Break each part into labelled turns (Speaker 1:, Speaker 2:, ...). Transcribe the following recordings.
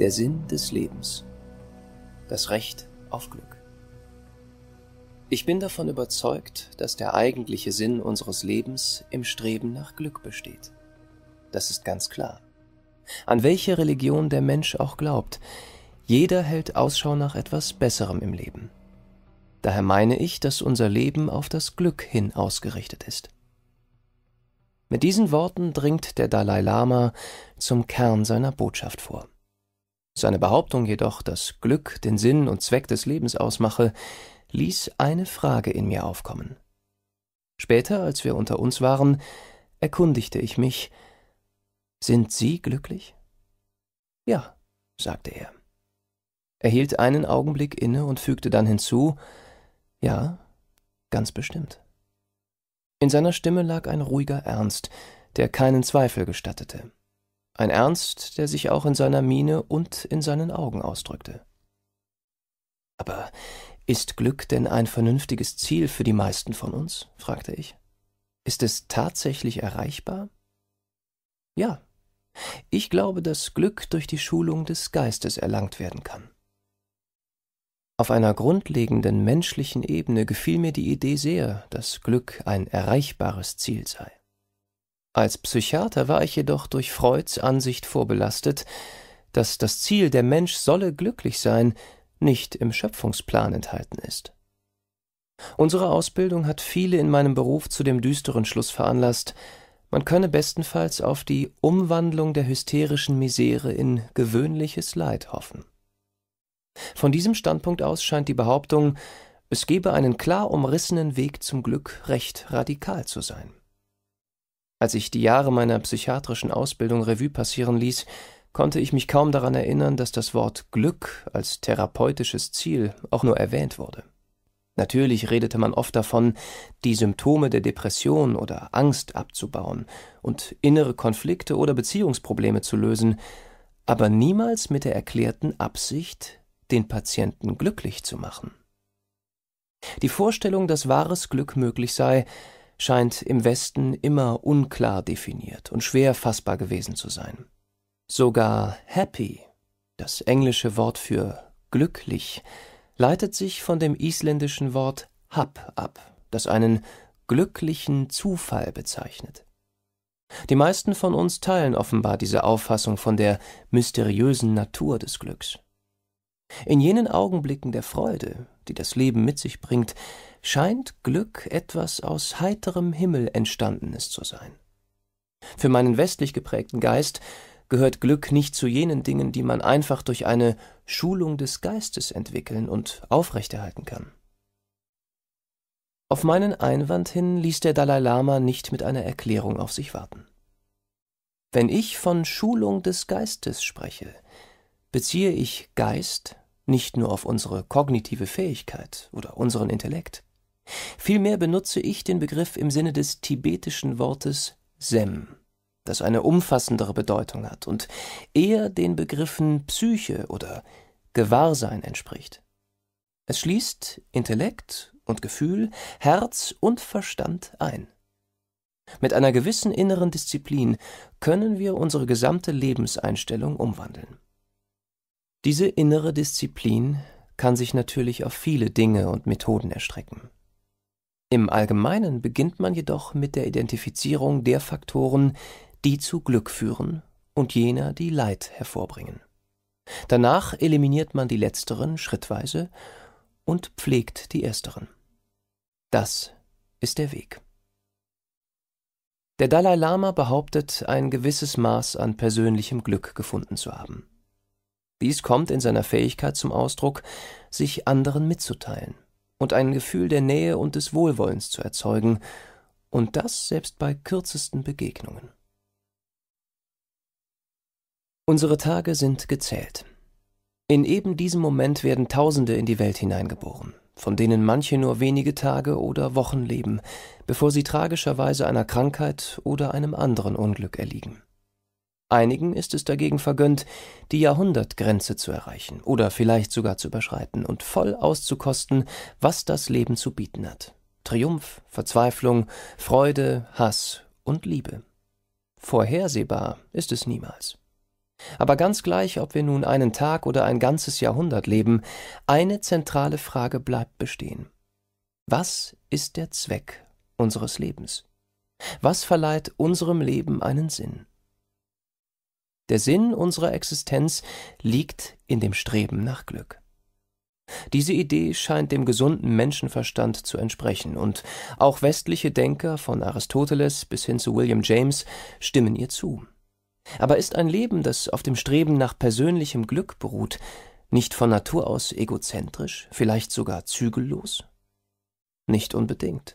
Speaker 1: Der Sinn des Lebens. Das Recht auf Glück. Ich bin davon überzeugt, dass der eigentliche Sinn unseres Lebens im Streben nach Glück besteht. Das ist ganz klar. An welche Religion der Mensch auch glaubt, jeder hält Ausschau nach etwas Besserem im Leben. Daher meine ich, dass unser Leben auf das Glück hin ausgerichtet ist. Mit diesen Worten dringt der Dalai Lama zum Kern seiner Botschaft vor. Seine Behauptung jedoch, dass Glück den Sinn und Zweck des Lebens ausmache, ließ eine Frage in mir aufkommen. Später, als wir unter uns waren, erkundigte ich mich Sind Sie glücklich? Ja, sagte er. Er hielt einen Augenblick inne und fügte dann hinzu Ja, ganz bestimmt. In seiner Stimme lag ein ruhiger Ernst, der keinen Zweifel gestattete. Ein Ernst, der sich auch in seiner Miene und in seinen Augen ausdrückte. Aber ist Glück denn ein vernünftiges Ziel für die meisten von uns? fragte ich. Ist es tatsächlich erreichbar? Ja. Ich glaube, dass Glück durch die Schulung des Geistes erlangt werden kann. Auf einer grundlegenden menschlichen Ebene gefiel mir die Idee sehr, dass Glück ein erreichbares Ziel sei. Als Psychiater war ich jedoch durch Freuds Ansicht vorbelastet, dass das Ziel der Mensch solle glücklich sein, nicht im Schöpfungsplan enthalten ist. Unsere Ausbildung hat viele in meinem Beruf zu dem düsteren Schluss veranlasst, man könne bestenfalls auf die Umwandlung der hysterischen Misere in gewöhnliches Leid hoffen. Von diesem Standpunkt aus scheint die Behauptung, es gebe einen klar umrissenen Weg zum Glück recht radikal zu sein. Als ich die Jahre meiner psychiatrischen Ausbildung Revue passieren ließ, konnte ich mich kaum daran erinnern, dass das Wort Glück als therapeutisches Ziel auch nur erwähnt wurde. Natürlich redete man oft davon, die Symptome der Depression oder Angst abzubauen und innere Konflikte oder Beziehungsprobleme zu lösen, aber niemals mit der erklärten Absicht, den Patienten glücklich zu machen. Die Vorstellung, dass wahres Glück möglich sei, scheint im Westen immer unklar definiert und schwer fassbar gewesen zu sein. Sogar happy, das englische Wort für glücklich, leitet sich von dem isländischen Wort hap ab, das einen glücklichen Zufall bezeichnet. Die meisten von uns teilen offenbar diese Auffassung von der mysteriösen Natur des Glücks. In jenen Augenblicken der Freude, die das Leben mit sich bringt, scheint Glück etwas aus heiterem Himmel entstandenes zu sein. Für meinen westlich geprägten Geist gehört Glück nicht zu jenen Dingen, die man einfach durch eine Schulung des Geistes entwickeln und aufrechterhalten kann. Auf meinen Einwand hin ließ der Dalai Lama nicht mit einer Erklärung auf sich warten. Wenn ich von Schulung des Geistes spreche, beziehe ich Geist nicht nur auf unsere kognitive Fähigkeit oder unseren Intellekt, Vielmehr benutze ich den Begriff im Sinne des tibetischen Wortes Sem, das eine umfassendere Bedeutung hat und eher den Begriffen Psyche oder Gewahrsein entspricht. Es schließt Intellekt und Gefühl, Herz und Verstand ein. Mit einer gewissen inneren Disziplin können wir unsere gesamte Lebenseinstellung umwandeln. Diese innere Disziplin kann sich natürlich auf viele Dinge und Methoden erstrecken. Im Allgemeinen beginnt man jedoch mit der Identifizierung der Faktoren, die zu Glück führen, und jener, die Leid hervorbringen. Danach eliminiert man die letzteren schrittweise und pflegt die ersteren. Das ist der Weg. Der Dalai Lama behauptet, ein gewisses Maß an persönlichem Glück gefunden zu haben. Dies kommt in seiner Fähigkeit zum Ausdruck, sich anderen mitzuteilen und ein Gefühl der Nähe und des Wohlwollens zu erzeugen, und das selbst bei kürzesten Begegnungen. Unsere Tage sind gezählt. In eben diesem Moment werden Tausende in die Welt hineingeboren, von denen manche nur wenige Tage oder Wochen leben, bevor sie tragischerweise einer Krankheit oder einem anderen Unglück erliegen. Einigen ist es dagegen vergönnt, die Jahrhundertgrenze zu erreichen oder vielleicht sogar zu überschreiten und voll auszukosten, was das Leben zu bieten hat. Triumph, Verzweiflung, Freude, Hass und Liebe. Vorhersehbar ist es niemals. Aber ganz gleich, ob wir nun einen Tag oder ein ganzes Jahrhundert leben, eine zentrale Frage bleibt bestehen. Was ist der Zweck unseres Lebens? Was verleiht unserem Leben einen Sinn? Der Sinn unserer Existenz liegt in dem Streben nach Glück. Diese Idee scheint dem gesunden Menschenverstand zu entsprechen, und auch westliche Denker von Aristoteles bis hin zu William James stimmen ihr zu. Aber ist ein Leben, das auf dem Streben nach persönlichem Glück beruht, nicht von Natur aus egozentrisch, vielleicht sogar zügellos? Nicht unbedingt.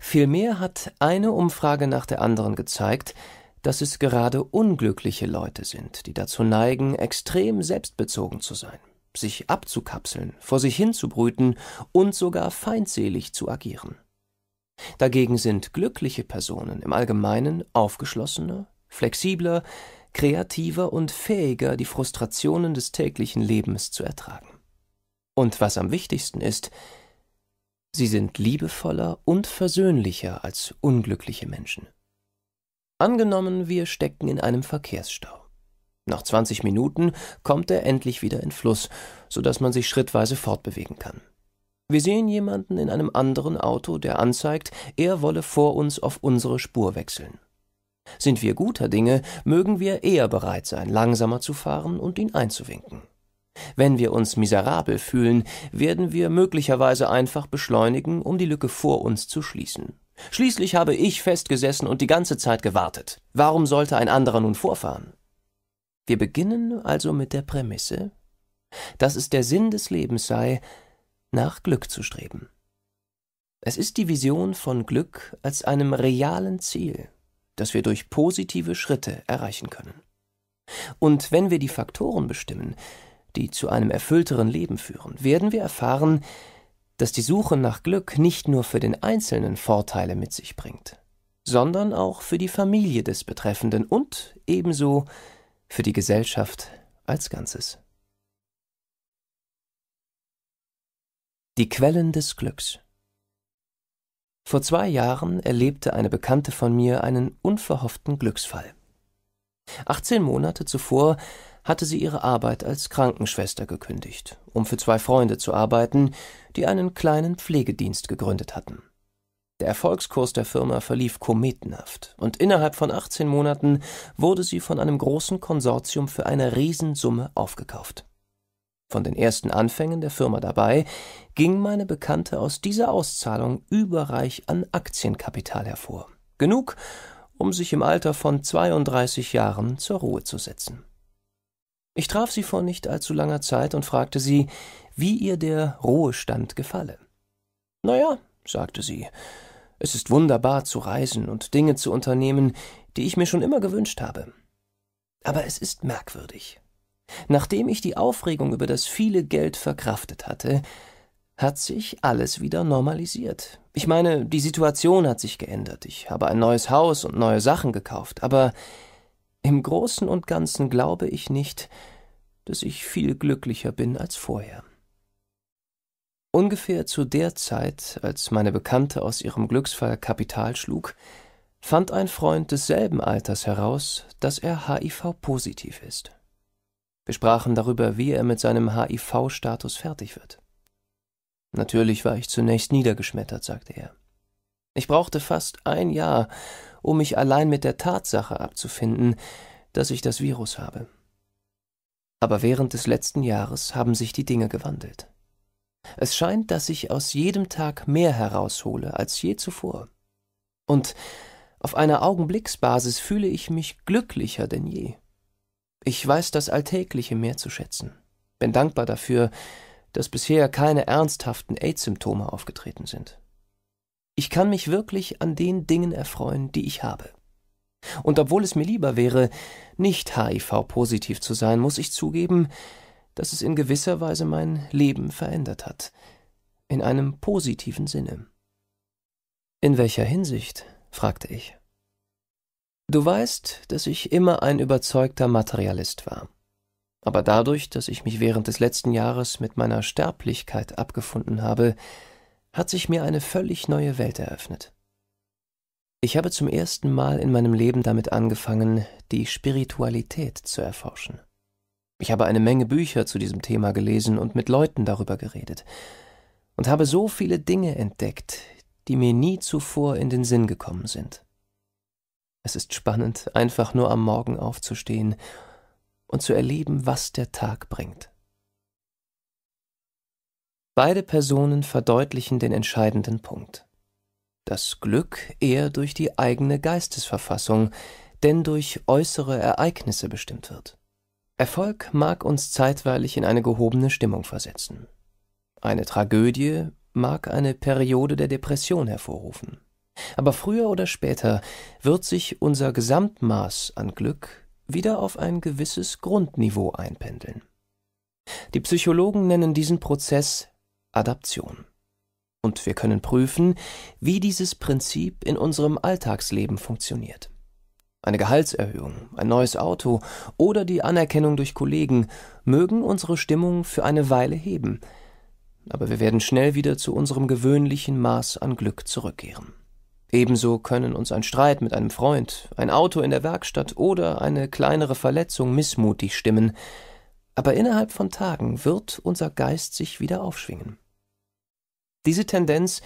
Speaker 1: Vielmehr hat eine Umfrage nach der anderen gezeigt, dass es gerade unglückliche Leute sind, die dazu neigen, extrem selbstbezogen zu sein, sich abzukapseln, vor sich hinzubrüten und sogar feindselig zu agieren. Dagegen sind glückliche Personen im Allgemeinen aufgeschlossener, flexibler, kreativer und fähiger, die Frustrationen des täglichen Lebens zu ertragen. Und was am wichtigsten ist, sie sind liebevoller und versöhnlicher als unglückliche Menschen. Angenommen, wir stecken in einem Verkehrsstau. Nach 20 Minuten kommt er endlich wieder in Fluss, sodass man sich schrittweise fortbewegen kann. Wir sehen jemanden in einem anderen Auto, der anzeigt, er wolle vor uns auf unsere Spur wechseln. Sind wir guter Dinge, mögen wir eher bereit sein, langsamer zu fahren und ihn einzuwinken. Wenn wir uns miserabel fühlen, werden wir möglicherweise einfach beschleunigen, um die Lücke vor uns zu schließen. Schließlich habe ich festgesessen und die ganze Zeit gewartet. Warum sollte ein anderer nun vorfahren? Wir beginnen also mit der Prämisse, dass es der Sinn des Lebens sei, nach Glück zu streben. Es ist die Vision von Glück als einem realen Ziel, das wir durch positive Schritte erreichen können. Und wenn wir die Faktoren bestimmen, die zu einem erfüllteren Leben führen, werden wir erfahren, dass die Suche nach Glück nicht nur für den Einzelnen Vorteile mit sich bringt, sondern auch für die Familie des Betreffenden und ebenso für die Gesellschaft als Ganzes. Die Quellen des Glücks Vor zwei Jahren erlebte eine Bekannte von mir einen unverhofften Glücksfall. 18 Monate zuvor hatte sie ihre Arbeit als Krankenschwester gekündigt, um für zwei Freunde zu arbeiten, die einen kleinen Pflegedienst gegründet hatten. Der Erfolgskurs der Firma verlief kometenhaft, und innerhalb von 18 Monaten wurde sie von einem großen Konsortium für eine Riesensumme aufgekauft. Von den ersten Anfängen der Firma dabei ging meine Bekannte aus dieser Auszahlung überreich an Aktienkapital hervor. Genug, um sich im Alter von 32 Jahren zur Ruhe zu setzen. Ich traf sie vor nicht allzu langer Zeit und fragte sie, wie ihr der Ruhestand gefalle. Na ja, sagte sie, es ist wunderbar zu reisen und Dinge zu unternehmen, die ich mir schon immer gewünscht habe. Aber es ist merkwürdig. Nachdem ich die Aufregung über das viele Geld verkraftet hatte, hat sich alles wieder normalisiert. Ich meine, die Situation hat sich geändert. Ich habe ein neues Haus und neue Sachen gekauft, aber im Großen und Ganzen glaube ich nicht, dass ich viel glücklicher bin als vorher. Ungefähr zu der Zeit, als meine Bekannte aus ihrem Glücksfall Kapital schlug, fand ein Freund desselben Alters heraus, dass er HIV-positiv ist. Wir sprachen darüber, wie er mit seinem HIV-Status fertig wird. Natürlich war ich zunächst niedergeschmettert, sagte er. Ich brauchte fast ein Jahr, um mich allein mit der Tatsache abzufinden, dass ich das Virus habe. Aber während des letzten Jahres haben sich die Dinge gewandelt. Es scheint, dass ich aus jedem Tag mehr heraushole als je zuvor. Und auf einer Augenblicksbasis fühle ich mich glücklicher denn je. Ich weiß das Alltägliche mehr zu schätzen, bin dankbar dafür, dass bisher keine ernsthaften AIDS-Symptome aufgetreten sind. Ich kann mich wirklich an den Dingen erfreuen, die ich habe. Und obwohl es mir lieber wäre, nicht HIV-positiv zu sein, muss ich zugeben, dass es in gewisser Weise mein Leben verändert hat. In einem positiven Sinne. In welcher Hinsicht? fragte ich. Du weißt, dass ich immer ein überzeugter Materialist war. Aber dadurch, dass ich mich während des letzten Jahres mit meiner Sterblichkeit abgefunden habe, hat sich mir eine völlig neue Welt eröffnet. Ich habe zum ersten Mal in meinem Leben damit angefangen, die Spiritualität zu erforschen. Ich habe eine Menge Bücher zu diesem Thema gelesen und mit Leuten darüber geredet und habe so viele Dinge entdeckt, die mir nie zuvor in den Sinn gekommen sind. Es ist spannend, einfach nur am Morgen aufzustehen und zu erleben, was der Tag bringt. Beide Personen verdeutlichen den entscheidenden Punkt. Das Glück eher durch die eigene Geistesverfassung, denn durch äußere Ereignisse bestimmt wird. Erfolg mag uns zeitweilig in eine gehobene Stimmung versetzen. Eine Tragödie mag eine Periode der Depression hervorrufen. Aber früher oder später wird sich unser Gesamtmaß an Glück wieder auf ein gewisses Grundniveau einpendeln. Die Psychologen nennen diesen Prozess Adaption. Und wir können prüfen, wie dieses Prinzip in unserem Alltagsleben funktioniert. Eine Gehaltserhöhung, ein neues Auto oder die Anerkennung durch Kollegen mögen unsere Stimmung für eine Weile heben, aber wir werden schnell wieder zu unserem gewöhnlichen Maß an Glück zurückkehren. Ebenso können uns ein Streit mit einem Freund, ein Auto in der Werkstatt oder eine kleinere Verletzung missmutig stimmen, aber innerhalb von Tagen wird unser Geist sich wieder aufschwingen. Diese Tendenz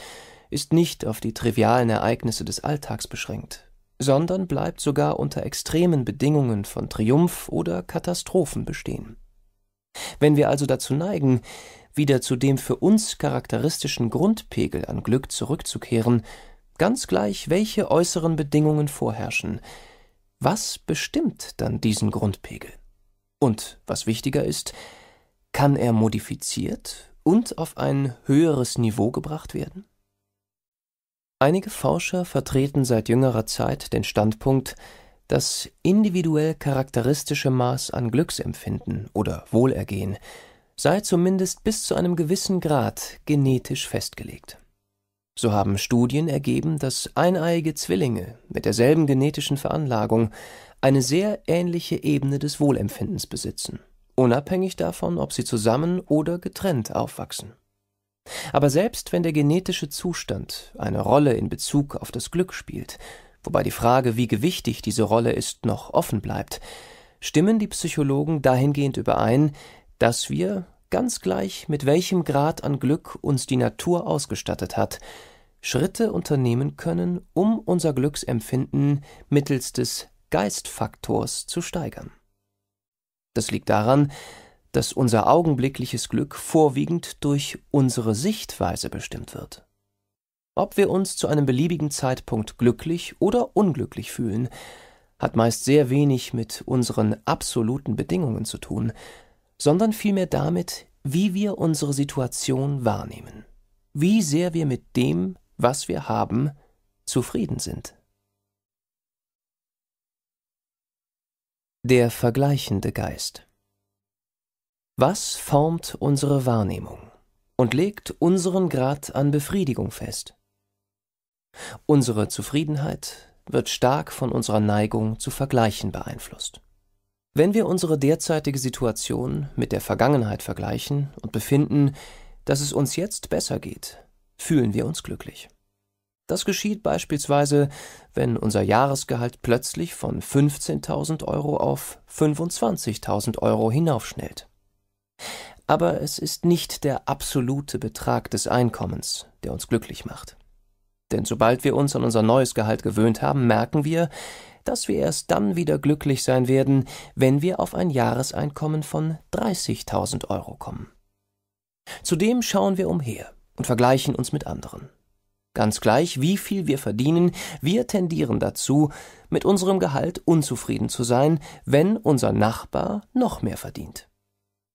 Speaker 1: ist nicht auf die trivialen Ereignisse des Alltags beschränkt, sondern bleibt sogar unter extremen Bedingungen von Triumph oder Katastrophen bestehen. Wenn wir also dazu neigen, wieder zu dem für uns charakteristischen Grundpegel an Glück zurückzukehren, ganz gleich welche äußeren Bedingungen vorherrschen, was bestimmt dann diesen Grundpegel? Und, was wichtiger ist, kann er modifiziert und auf ein höheres Niveau gebracht werden? Einige Forscher vertreten seit jüngerer Zeit den Standpunkt, das individuell charakteristische Maß an Glücksempfinden oder Wohlergehen sei zumindest bis zu einem gewissen Grad genetisch festgelegt. So haben Studien ergeben, dass eineiige Zwillinge mit derselben genetischen Veranlagung eine sehr ähnliche Ebene des Wohlempfindens besitzen unabhängig davon, ob sie zusammen oder getrennt aufwachsen. Aber selbst wenn der genetische Zustand eine Rolle in Bezug auf das Glück spielt, wobei die Frage, wie gewichtig diese Rolle ist, noch offen bleibt, stimmen die Psychologen dahingehend überein, dass wir, ganz gleich mit welchem Grad an Glück uns die Natur ausgestattet hat, Schritte unternehmen können, um unser Glücksempfinden mittels des Geistfaktors zu steigern. Das liegt daran, dass unser augenblickliches Glück vorwiegend durch unsere Sichtweise bestimmt wird. Ob wir uns zu einem beliebigen Zeitpunkt glücklich oder unglücklich fühlen, hat meist sehr wenig mit unseren absoluten Bedingungen zu tun, sondern vielmehr damit, wie wir unsere Situation wahrnehmen, wie sehr wir mit dem, was wir haben, zufrieden sind. Der vergleichende Geist. Was formt unsere Wahrnehmung und legt unseren Grad an Befriedigung fest? Unsere Zufriedenheit wird stark von unserer Neigung zu Vergleichen beeinflusst. Wenn wir unsere derzeitige Situation mit der Vergangenheit vergleichen und befinden, dass es uns jetzt besser geht, fühlen wir uns glücklich. Das geschieht beispielsweise, wenn unser Jahresgehalt plötzlich von 15.000 Euro auf 25.000 Euro hinaufschnellt. Aber es ist nicht der absolute Betrag des Einkommens, der uns glücklich macht. Denn sobald wir uns an unser neues Gehalt gewöhnt haben, merken wir, dass wir erst dann wieder glücklich sein werden, wenn wir auf ein Jahreseinkommen von 30.000 Euro kommen. Zudem schauen wir umher und vergleichen uns mit anderen. Ganz gleich, wie viel wir verdienen, wir tendieren dazu, mit unserem Gehalt unzufrieden zu sein, wenn unser Nachbar noch mehr verdient.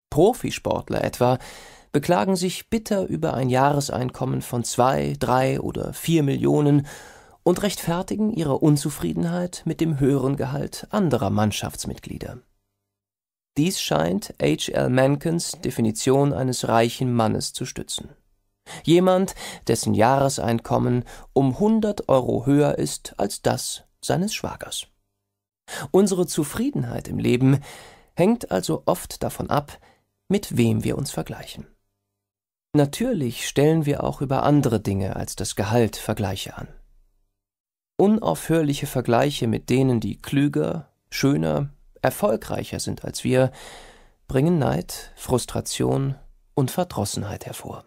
Speaker 1: Profisportler etwa beklagen sich bitter über ein Jahreseinkommen von zwei, drei oder vier Millionen und rechtfertigen ihre Unzufriedenheit mit dem höheren Gehalt anderer Mannschaftsmitglieder. Dies scheint H. L. Mankins Definition eines reichen Mannes zu stützen. Jemand, dessen Jahreseinkommen um 100 Euro höher ist als das seines Schwagers. Unsere Zufriedenheit im Leben hängt also oft davon ab, mit wem wir uns vergleichen. Natürlich stellen wir auch über andere Dinge als das Gehalt Vergleiche an. Unaufhörliche Vergleiche mit denen, die klüger, schöner, erfolgreicher sind als wir, bringen Neid, Frustration und Verdrossenheit hervor.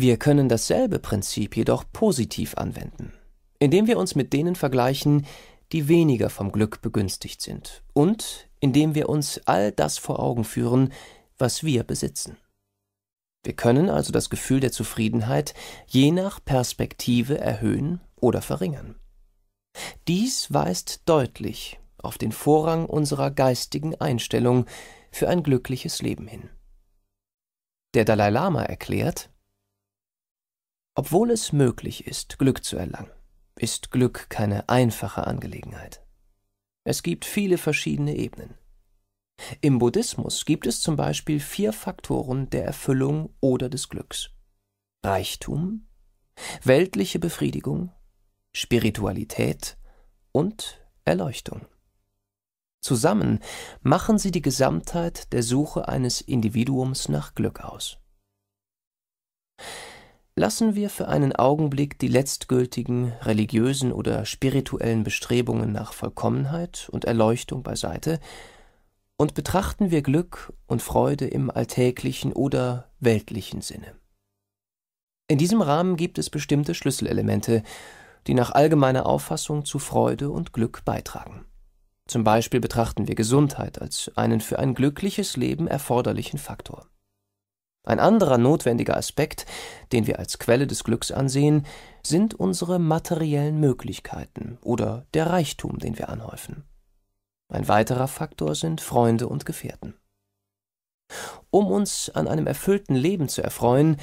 Speaker 1: Wir können dasselbe Prinzip jedoch positiv anwenden, indem wir uns mit denen vergleichen, die weniger vom Glück begünstigt sind und indem wir uns all das vor Augen führen, was wir besitzen. Wir können also das Gefühl der Zufriedenheit je nach Perspektive erhöhen oder verringern. Dies weist deutlich auf den Vorrang unserer geistigen Einstellung für ein glückliches Leben hin. Der Dalai Lama erklärt, obwohl es möglich ist, Glück zu erlangen, ist Glück keine einfache Angelegenheit. Es gibt viele verschiedene Ebenen. Im Buddhismus gibt es zum Beispiel vier Faktoren der Erfüllung oder des Glücks. Reichtum, weltliche Befriedigung, Spiritualität und Erleuchtung. Zusammen machen sie die Gesamtheit der Suche eines Individuums nach Glück aus. Lassen wir für einen Augenblick die letztgültigen religiösen oder spirituellen Bestrebungen nach Vollkommenheit und Erleuchtung beiseite und betrachten wir Glück und Freude im alltäglichen oder weltlichen Sinne. In diesem Rahmen gibt es bestimmte Schlüsselelemente, die nach allgemeiner Auffassung zu Freude und Glück beitragen. Zum Beispiel betrachten wir Gesundheit als einen für ein glückliches Leben erforderlichen Faktor. Ein anderer notwendiger Aspekt, den wir als Quelle des Glücks ansehen, sind unsere materiellen Möglichkeiten oder der Reichtum, den wir anhäufen. Ein weiterer Faktor sind Freunde und Gefährten. Um uns an einem erfüllten Leben zu erfreuen,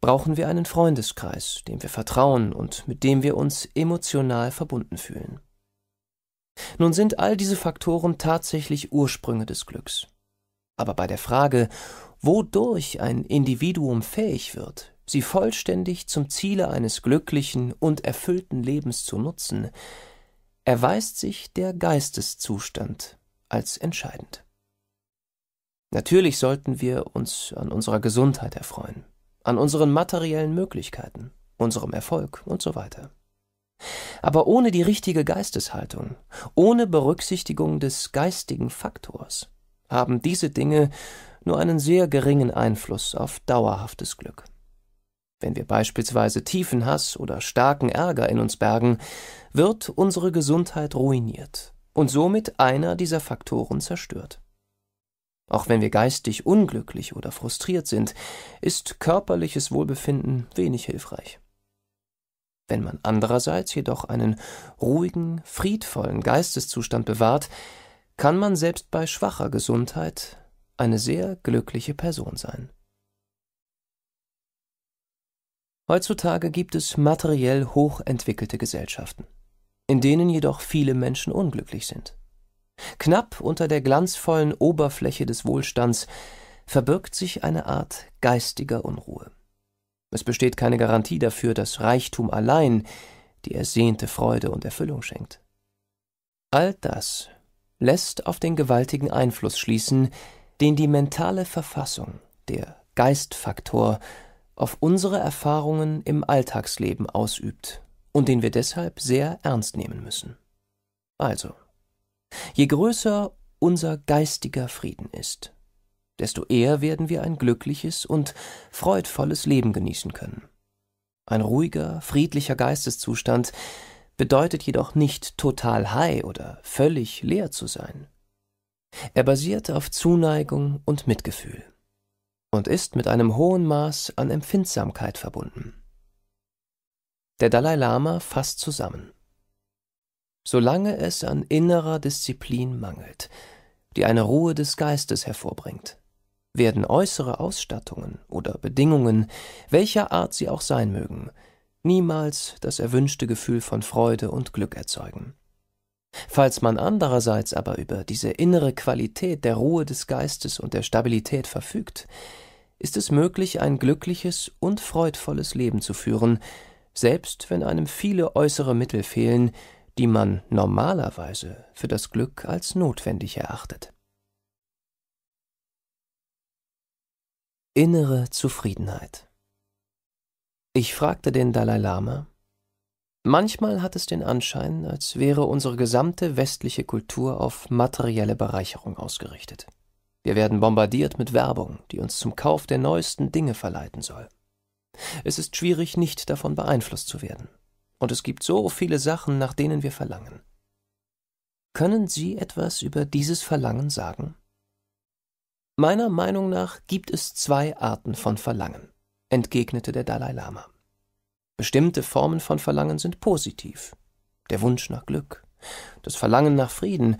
Speaker 1: brauchen wir einen Freundeskreis, dem wir vertrauen und mit dem wir uns emotional verbunden fühlen. Nun sind all diese Faktoren tatsächlich Ursprünge des Glücks. Aber bei der Frage, wodurch ein Individuum fähig wird, sie vollständig zum Ziele eines glücklichen und erfüllten Lebens zu nutzen, erweist sich der Geisteszustand als entscheidend. Natürlich sollten wir uns an unserer Gesundheit erfreuen, an unseren materiellen Möglichkeiten, unserem Erfolg und so weiter. Aber ohne die richtige Geisteshaltung, ohne Berücksichtigung des geistigen Faktors, haben diese Dinge nur einen sehr geringen Einfluss auf dauerhaftes Glück. Wenn wir beispielsweise tiefen Hass oder starken Ärger in uns bergen, wird unsere Gesundheit ruiniert und somit einer dieser Faktoren zerstört. Auch wenn wir geistig unglücklich oder frustriert sind, ist körperliches Wohlbefinden wenig hilfreich. Wenn man andererseits jedoch einen ruhigen, friedvollen Geisteszustand bewahrt, kann man selbst bei schwacher Gesundheit eine sehr glückliche Person sein. Heutzutage gibt es materiell hochentwickelte Gesellschaften, in denen jedoch viele Menschen unglücklich sind. Knapp unter der glanzvollen Oberfläche des Wohlstands verbirgt sich eine Art geistiger Unruhe. Es besteht keine Garantie dafür, dass Reichtum allein die ersehnte Freude und Erfüllung schenkt. All das lässt auf den gewaltigen Einfluss schließen, den die mentale Verfassung, der Geistfaktor, auf unsere Erfahrungen im Alltagsleben ausübt und den wir deshalb sehr ernst nehmen müssen. Also, je größer unser geistiger Frieden ist, desto eher werden wir ein glückliches und freudvolles Leben genießen können. Ein ruhiger, friedlicher Geisteszustand bedeutet jedoch nicht total high oder völlig leer zu sein. Er basiert auf Zuneigung und Mitgefühl und ist mit einem hohen Maß an Empfindsamkeit verbunden. Der Dalai Lama fasst zusammen. Solange es an innerer Disziplin mangelt, die eine Ruhe des Geistes hervorbringt, werden äußere Ausstattungen oder Bedingungen, welcher Art sie auch sein mögen, niemals das erwünschte Gefühl von Freude und Glück erzeugen. Falls man andererseits aber über diese innere Qualität der Ruhe des Geistes und der Stabilität verfügt, ist es möglich, ein glückliches und freudvolles Leben zu führen, selbst wenn einem viele äußere Mittel fehlen, die man normalerweise für das Glück als notwendig erachtet. Innere Zufriedenheit Ich fragte den Dalai Lama, Manchmal hat es den Anschein, als wäre unsere gesamte westliche Kultur auf materielle Bereicherung ausgerichtet. Wir werden bombardiert mit Werbung, die uns zum Kauf der neuesten Dinge verleiten soll. Es ist schwierig, nicht davon beeinflusst zu werden. Und es gibt so viele Sachen, nach denen wir verlangen. Können Sie etwas über dieses Verlangen sagen? Meiner Meinung nach gibt es zwei Arten von Verlangen, entgegnete der Dalai Lama. Bestimmte Formen von Verlangen sind positiv. Der Wunsch nach Glück, das Verlangen nach Frieden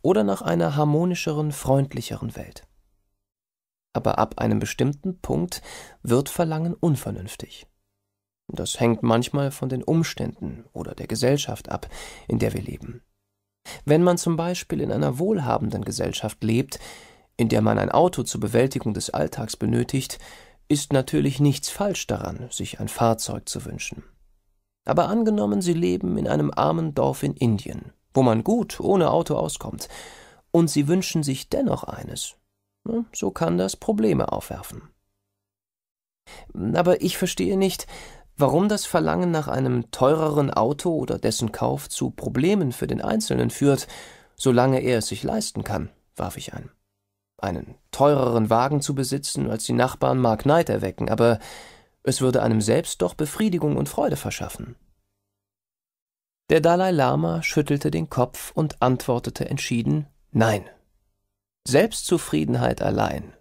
Speaker 1: oder nach einer harmonischeren, freundlicheren Welt. Aber ab einem bestimmten Punkt wird Verlangen unvernünftig. Das hängt manchmal von den Umständen oder der Gesellschaft ab, in der wir leben. Wenn man zum Beispiel in einer wohlhabenden Gesellschaft lebt, in der man ein Auto zur Bewältigung des Alltags benötigt, ist natürlich nichts falsch daran, sich ein Fahrzeug zu wünschen. Aber angenommen, Sie leben in einem armen Dorf in Indien, wo man gut ohne Auto auskommt, und Sie wünschen sich dennoch eines, ne, so kann das Probleme aufwerfen. Aber ich verstehe nicht, warum das Verlangen nach einem teureren Auto oder dessen Kauf zu Problemen für den Einzelnen führt, solange er es sich leisten kann, warf ich ein einen teureren Wagen zu besitzen als die Nachbarn mag Neid erwecken, aber es würde einem selbst doch Befriedigung und Freude verschaffen. Der Dalai Lama schüttelte den Kopf und antwortete entschieden Nein. Selbstzufriedenheit allein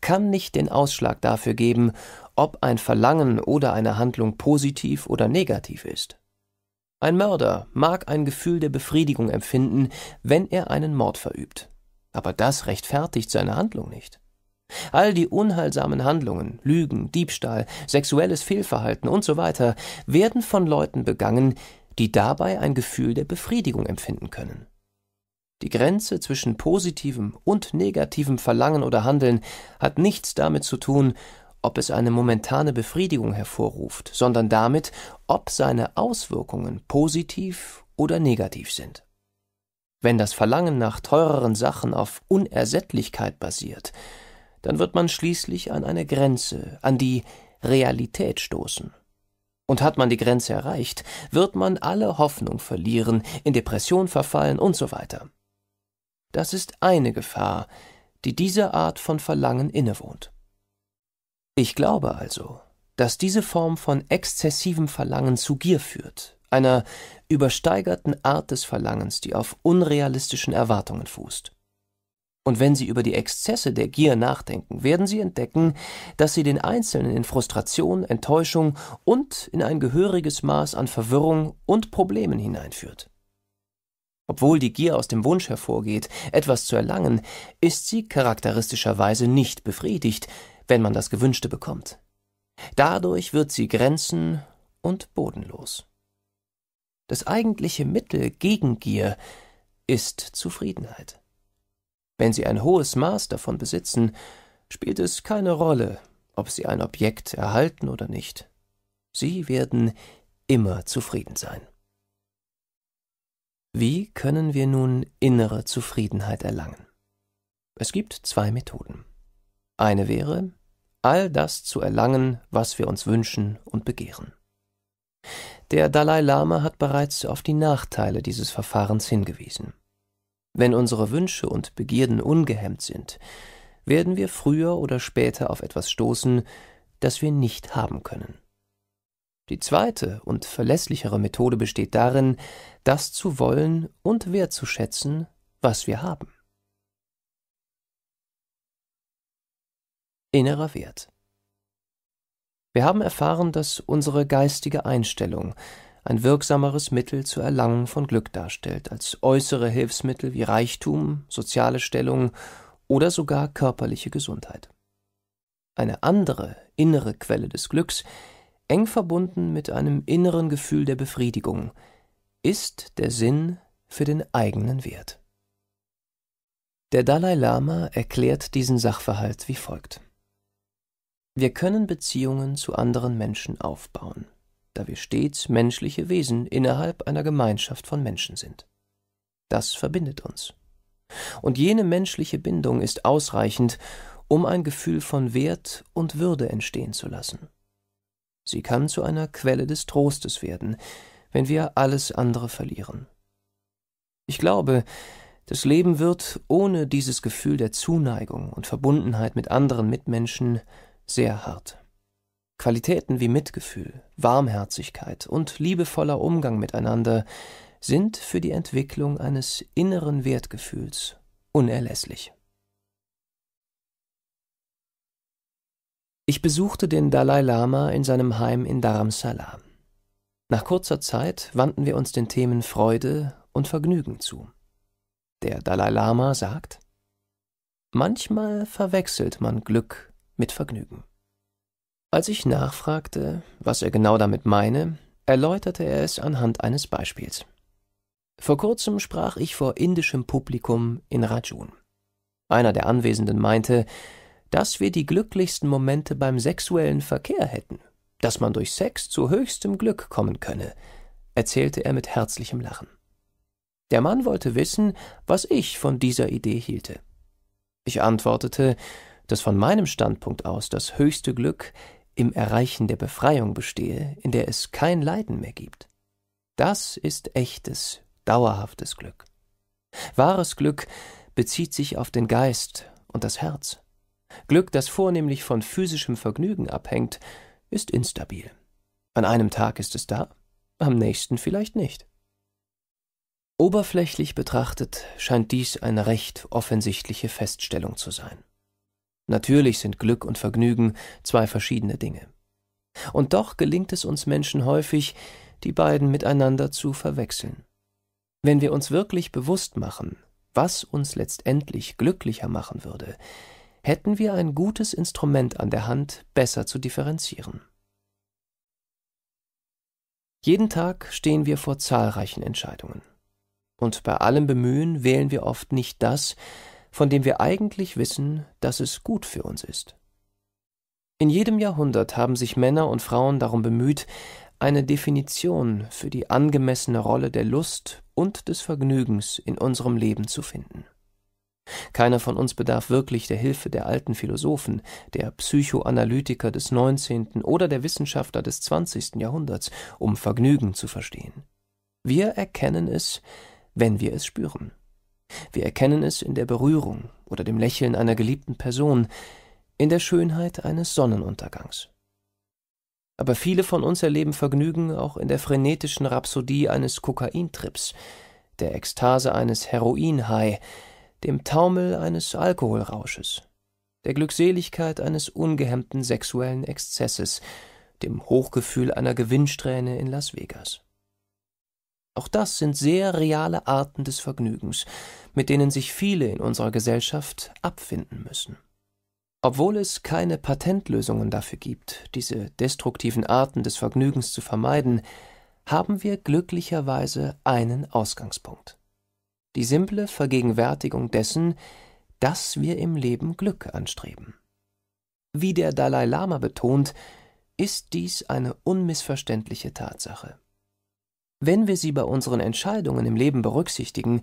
Speaker 1: kann nicht den Ausschlag dafür geben, ob ein Verlangen oder eine Handlung positiv oder negativ ist. Ein Mörder mag ein Gefühl der Befriedigung empfinden, wenn er einen Mord verübt. Aber das rechtfertigt seine Handlung nicht. All die unheilsamen Handlungen, Lügen, Diebstahl, sexuelles Fehlverhalten und so weiter werden von Leuten begangen, die dabei ein Gefühl der Befriedigung empfinden können. Die Grenze zwischen positivem und negativem Verlangen oder Handeln hat nichts damit zu tun, ob es eine momentane Befriedigung hervorruft, sondern damit, ob seine Auswirkungen positiv oder negativ sind. Wenn das Verlangen nach teureren Sachen auf Unersättlichkeit basiert, dann wird man schließlich an eine Grenze, an die Realität stoßen. Und hat man die Grenze erreicht, wird man alle Hoffnung verlieren, in Depression verfallen und so weiter. Das ist eine Gefahr, die dieser Art von Verlangen innewohnt. Ich glaube also, dass diese Form von exzessivem Verlangen zu Gier führt, einer übersteigerten Art des Verlangens, die auf unrealistischen Erwartungen fußt. Und wenn Sie über die Exzesse der Gier nachdenken, werden Sie entdecken, dass sie den Einzelnen in Frustration, Enttäuschung und in ein gehöriges Maß an Verwirrung und Problemen hineinführt. Obwohl die Gier aus dem Wunsch hervorgeht, etwas zu erlangen, ist sie charakteristischerweise nicht befriedigt, wenn man das Gewünschte bekommt. Dadurch wird sie grenzen und bodenlos. Das eigentliche Mittel gegen Gier ist Zufriedenheit. Wenn Sie ein hohes Maß davon besitzen, spielt es keine Rolle, ob Sie ein Objekt erhalten oder nicht. Sie werden immer zufrieden sein. Wie können wir nun innere Zufriedenheit erlangen? Es gibt zwei Methoden. Eine wäre, all das zu erlangen, was wir uns wünschen und begehren. Der Dalai Lama hat bereits auf die Nachteile dieses Verfahrens hingewiesen. Wenn unsere Wünsche und Begierden ungehemmt sind, werden wir früher oder später auf etwas stoßen, das wir nicht haben können. Die zweite und verlässlichere Methode besteht darin, das zu wollen und wertzuschätzen, was wir haben. Innerer Wert wir haben erfahren, dass unsere geistige Einstellung ein wirksameres Mittel zur Erlangung von Glück darstellt, als äußere Hilfsmittel wie Reichtum, soziale Stellung oder sogar körperliche Gesundheit. Eine andere innere Quelle des Glücks, eng verbunden mit einem inneren Gefühl der Befriedigung, ist der Sinn für den eigenen Wert. Der Dalai Lama erklärt diesen Sachverhalt wie folgt. Wir können Beziehungen zu anderen Menschen aufbauen, da wir stets menschliche Wesen innerhalb einer Gemeinschaft von Menschen sind. Das verbindet uns. Und jene menschliche Bindung ist ausreichend, um ein Gefühl von Wert und Würde entstehen zu lassen. Sie kann zu einer Quelle des Trostes werden, wenn wir alles andere verlieren. Ich glaube, das Leben wird ohne dieses Gefühl der Zuneigung und Verbundenheit mit anderen Mitmenschen sehr hart. Qualitäten wie Mitgefühl, Warmherzigkeit und liebevoller Umgang miteinander sind für die Entwicklung eines inneren Wertgefühls unerlässlich. Ich besuchte den Dalai Lama in seinem Heim in Dharamsala. Nach kurzer Zeit wandten wir uns den Themen Freude und Vergnügen zu. Der Dalai Lama sagt, Manchmal verwechselt man Glück mit Vergnügen. Als ich nachfragte, was er genau damit meine, erläuterte er es anhand eines Beispiels. Vor kurzem sprach ich vor indischem Publikum in Rajun. Einer der Anwesenden meinte, dass wir die glücklichsten Momente beim sexuellen Verkehr hätten, dass man durch Sex zu höchstem Glück kommen könne, erzählte er mit herzlichem Lachen. Der Mann wollte wissen, was ich von dieser Idee hielte. Ich antwortete, dass von meinem Standpunkt aus das höchste Glück im Erreichen der Befreiung bestehe, in der es kein Leiden mehr gibt. Das ist echtes, dauerhaftes Glück. Wahres Glück bezieht sich auf den Geist und das Herz. Glück, das vornehmlich von physischem Vergnügen abhängt, ist instabil. An einem Tag ist es da, am nächsten vielleicht nicht. Oberflächlich betrachtet scheint dies eine recht offensichtliche Feststellung zu sein. Natürlich sind Glück und Vergnügen zwei verschiedene Dinge. Und doch gelingt es uns Menschen häufig, die beiden miteinander zu verwechseln. Wenn wir uns wirklich bewusst machen, was uns letztendlich glücklicher machen würde, hätten wir ein gutes Instrument an der Hand, besser zu differenzieren. Jeden Tag stehen wir vor zahlreichen Entscheidungen. Und bei allem Bemühen wählen wir oft nicht das, von dem wir eigentlich wissen, dass es gut für uns ist. In jedem Jahrhundert haben sich Männer und Frauen darum bemüht, eine Definition für die angemessene Rolle der Lust und des Vergnügens in unserem Leben zu finden. Keiner von uns bedarf wirklich der Hilfe der alten Philosophen, der Psychoanalytiker des 19. oder der Wissenschaftler des 20. Jahrhunderts, um Vergnügen zu verstehen. Wir erkennen es, wenn wir es spüren. Wir erkennen es in der Berührung oder dem Lächeln einer geliebten Person, in der Schönheit eines Sonnenuntergangs. Aber viele von uns erleben Vergnügen auch in der frenetischen Rhapsodie eines Kokaintrips, der Ekstase eines Heroin-High, dem Taumel eines Alkoholrausches, der Glückseligkeit eines ungehemmten sexuellen Exzesses, dem Hochgefühl einer Gewinnsträhne in Las Vegas. Auch das sind sehr reale Arten des Vergnügens, mit denen sich viele in unserer Gesellschaft abfinden müssen. Obwohl es keine Patentlösungen dafür gibt, diese destruktiven Arten des Vergnügens zu vermeiden, haben wir glücklicherweise einen Ausgangspunkt. Die simple Vergegenwärtigung dessen, dass wir im Leben Glück anstreben. Wie der Dalai Lama betont, ist dies eine unmissverständliche Tatsache. Wenn wir sie bei unseren Entscheidungen im Leben berücksichtigen,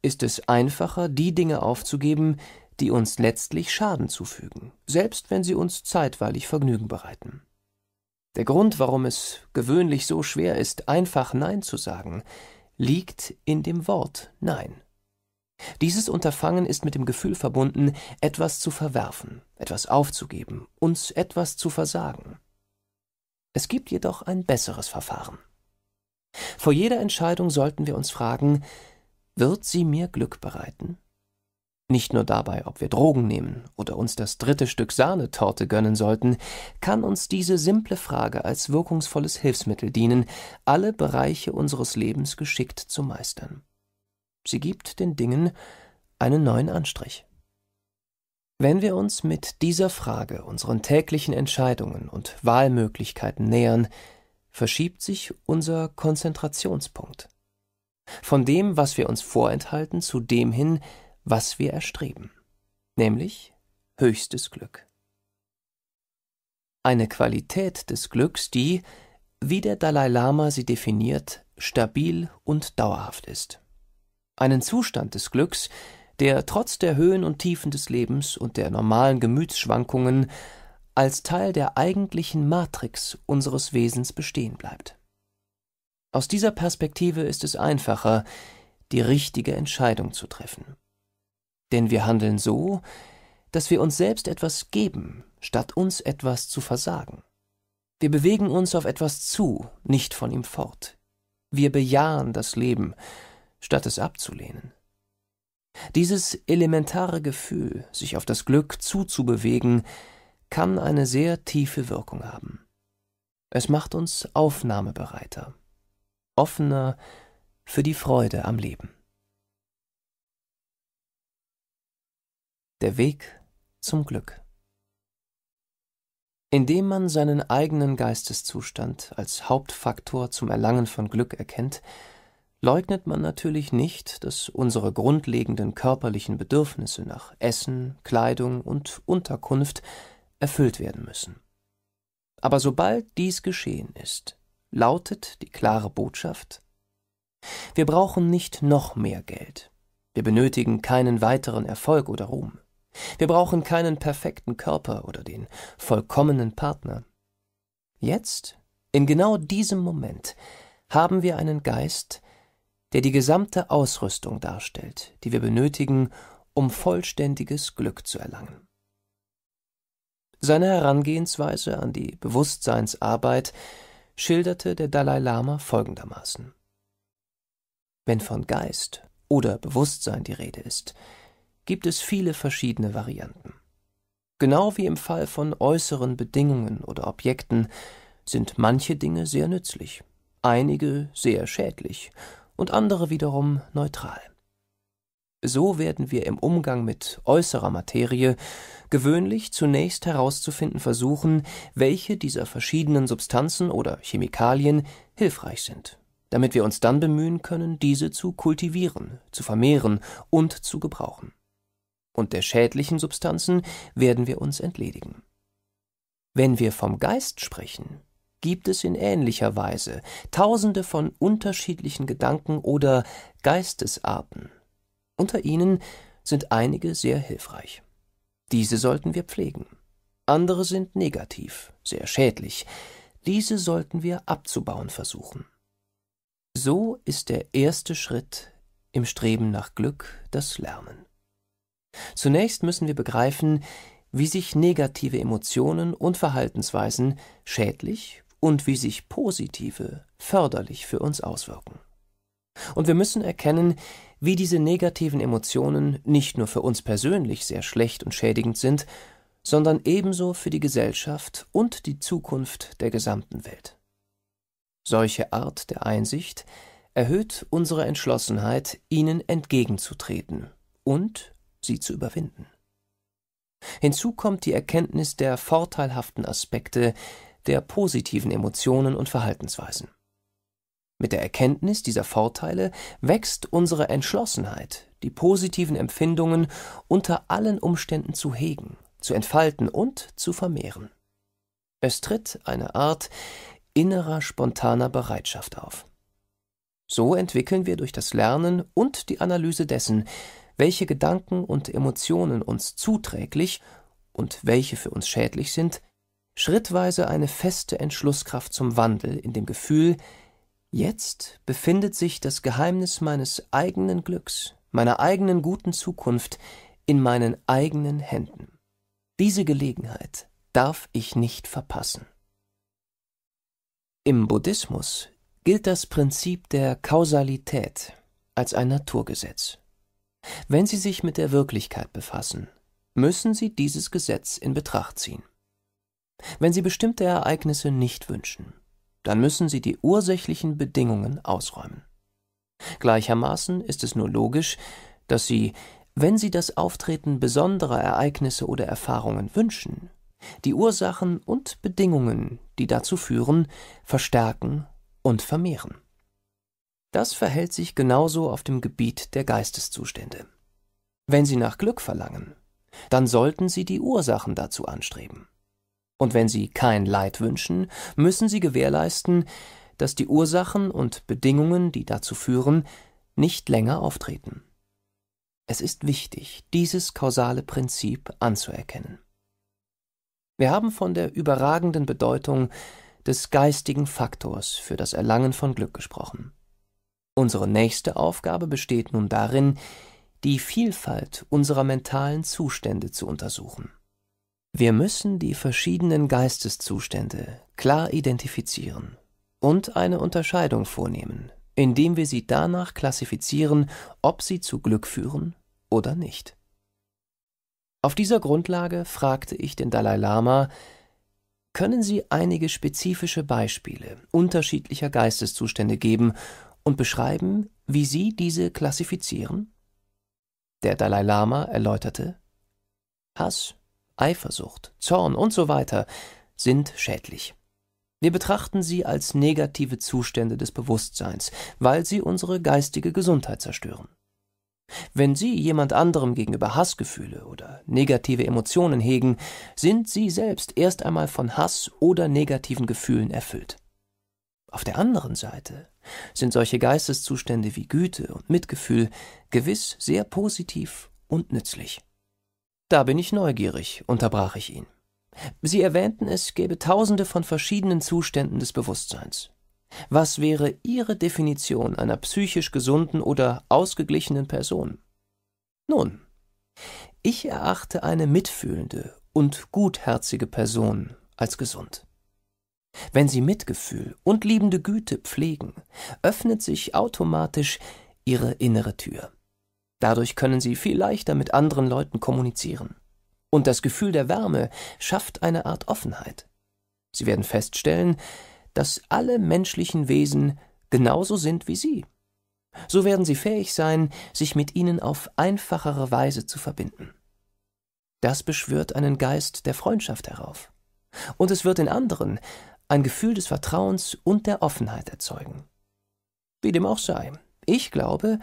Speaker 1: ist es einfacher, die Dinge aufzugeben, die uns letztlich Schaden zufügen, selbst wenn sie uns zeitweilig Vergnügen bereiten. Der Grund, warum es gewöhnlich so schwer ist, einfach Nein zu sagen, liegt in dem Wort Nein. Dieses Unterfangen ist mit dem Gefühl verbunden, etwas zu verwerfen, etwas aufzugeben, uns etwas zu versagen. Es gibt jedoch ein besseres Verfahren. Vor jeder Entscheidung sollten wir uns fragen, wird sie mir Glück bereiten? Nicht nur dabei, ob wir Drogen nehmen oder uns das dritte Stück Sahnetorte gönnen sollten, kann uns diese simple Frage als wirkungsvolles Hilfsmittel dienen, alle Bereiche unseres Lebens geschickt zu meistern. Sie gibt den Dingen einen neuen Anstrich. Wenn wir uns mit dieser Frage unseren täglichen Entscheidungen und Wahlmöglichkeiten nähern, verschiebt sich unser Konzentrationspunkt von dem, was wir uns vorenthalten, zu dem hin, was wir erstreben, nämlich höchstes Glück. Eine Qualität des Glücks, die, wie der Dalai Lama sie definiert, stabil und dauerhaft ist. Einen Zustand des Glücks, der trotz der Höhen und Tiefen des Lebens und der normalen Gemütsschwankungen als Teil der eigentlichen Matrix unseres Wesens bestehen bleibt. Aus dieser Perspektive ist es einfacher, die richtige Entscheidung zu treffen. Denn wir handeln so, dass wir uns selbst etwas geben, statt uns etwas zu versagen. Wir bewegen uns auf etwas zu, nicht von ihm fort. Wir bejahen das Leben, statt es abzulehnen. Dieses elementare Gefühl, sich auf das Glück zuzubewegen, kann eine sehr tiefe Wirkung haben. Es macht uns aufnahmebereiter, offener für die Freude am Leben. Der Weg zum Glück. Indem man seinen eigenen Geisteszustand als Hauptfaktor zum Erlangen von Glück erkennt, leugnet man natürlich nicht, dass unsere grundlegenden körperlichen Bedürfnisse nach Essen, Kleidung und Unterkunft erfüllt werden müssen. Aber sobald dies geschehen ist, lautet die klare Botschaft Wir brauchen nicht noch mehr Geld. Wir benötigen keinen weiteren Erfolg oder Ruhm. Wir brauchen keinen perfekten Körper oder den vollkommenen Partner. Jetzt, in genau diesem Moment, haben wir einen Geist, der die gesamte Ausrüstung darstellt, die wir benötigen, um vollständiges Glück zu erlangen. Seine Herangehensweise an die Bewusstseinsarbeit schilderte der Dalai Lama folgendermaßen Wenn von Geist oder Bewusstsein die Rede ist, gibt es viele verschiedene Varianten. Genau wie im Fall von äußeren Bedingungen oder Objekten sind manche Dinge sehr nützlich, einige sehr schädlich und andere wiederum neutral. So werden wir im Umgang mit äußerer Materie gewöhnlich zunächst herauszufinden versuchen, welche dieser verschiedenen Substanzen oder Chemikalien hilfreich sind, damit wir uns dann bemühen können, diese zu kultivieren, zu vermehren und zu gebrauchen. Und der schädlichen Substanzen werden wir uns entledigen. Wenn wir vom Geist sprechen, gibt es in ähnlicher Weise tausende von unterschiedlichen Gedanken oder Geistesarten, unter ihnen sind einige sehr hilfreich. Diese sollten wir pflegen. Andere sind negativ, sehr schädlich. Diese sollten wir abzubauen versuchen. So ist der erste Schritt im Streben nach Glück das Lernen. Zunächst müssen wir begreifen, wie sich negative Emotionen und Verhaltensweisen schädlich und wie sich positive förderlich für uns auswirken. Und wir müssen erkennen, wie diese negativen Emotionen nicht nur für uns persönlich sehr schlecht und schädigend sind, sondern ebenso für die Gesellschaft und die Zukunft der gesamten Welt. Solche Art der Einsicht erhöht unsere Entschlossenheit, ihnen entgegenzutreten und sie zu überwinden. Hinzu kommt die Erkenntnis der vorteilhaften Aspekte der positiven Emotionen und Verhaltensweisen. Mit der Erkenntnis dieser Vorteile wächst unsere Entschlossenheit, die positiven Empfindungen unter allen Umständen zu hegen, zu entfalten und zu vermehren. Es tritt eine Art innerer spontaner Bereitschaft auf. So entwickeln wir durch das Lernen und die Analyse dessen, welche Gedanken und Emotionen uns zuträglich und welche für uns schädlich sind, schrittweise eine feste Entschlusskraft zum Wandel in dem Gefühl, Jetzt befindet sich das Geheimnis meines eigenen Glücks, meiner eigenen guten Zukunft in meinen eigenen Händen. Diese Gelegenheit darf ich nicht verpassen. Im Buddhismus gilt das Prinzip der Kausalität als ein Naturgesetz. Wenn Sie sich mit der Wirklichkeit befassen, müssen Sie dieses Gesetz in Betracht ziehen. Wenn Sie bestimmte Ereignisse nicht wünschen, dann müssen sie die ursächlichen Bedingungen ausräumen. Gleichermaßen ist es nur logisch, dass sie, wenn sie das Auftreten besonderer Ereignisse oder Erfahrungen wünschen, die Ursachen und Bedingungen, die dazu führen, verstärken und vermehren. Das verhält sich genauso auf dem Gebiet der Geisteszustände. Wenn Sie nach Glück verlangen, dann sollten Sie die Ursachen dazu anstreben. Und wenn sie kein Leid wünschen, müssen sie gewährleisten, dass die Ursachen und Bedingungen, die dazu führen, nicht länger auftreten. Es ist wichtig, dieses kausale Prinzip anzuerkennen. Wir haben von der überragenden Bedeutung des geistigen Faktors für das Erlangen von Glück gesprochen. Unsere nächste Aufgabe besteht nun darin, die Vielfalt unserer mentalen Zustände zu untersuchen. Wir müssen die verschiedenen Geisteszustände klar identifizieren und eine Unterscheidung vornehmen, indem wir sie danach klassifizieren, ob sie zu Glück führen oder nicht. Auf dieser Grundlage fragte ich den Dalai Lama, können Sie einige spezifische Beispiele unterschiedlicher Geisteszustände geben und beschreiben, wie Sie diese klassifizieren? Der Dalai Lama erläuterte Hass, Eifersucht, Zorn und so weiter sind schädlich. Wir betrachten sie als negative Zustände des Bewusstseins, weil sie unsere geistige Gesundheit zerstören. Wenn Sie jemand anderem gegenüber Hassgefühle oder negative Emotionen hegen, sind Sie selbst erst einmal von Hass oder negativen Gefühlen erfüllt. Auf der anderen Seite sind solche Geisteszustände wie Güte und Mitgefühl gewiss sehr positiv und nützlich. Da bin ich neugierig, unterbrach ich ihn. Sie erwähnten, es gäbe tausende von verschiedenen Zuständen des Bewusstseins. Was wäre Ihre Definition einer psychisch gesunden oder ausgeglichenen Person? Nun, ich erachte eine mitfühlende und gutherzige Person als gesund. Wenn Sie Mitgefühl und liebende Güte pflegen, öffnet sich automatisch Ihre innere Tür. Dadurch können sie viel leichter mit anderen Leuten kommunizieren. Und das Gefühl der Wärme schafft eine Art Offenheit. Sie werden feststellen, dass alle menschlichen Wesen genauso sind wie sie. So werden sie fähig sein, sich mit ihnen auf einfachere Weise zu verbinden. Das beschwört einen Geist der Freundschaft herauf. Und es wird in anderen ein Gefühl des Vertrauens und der Offenheit erzeugen. Wie dem auch sei, ich glaube,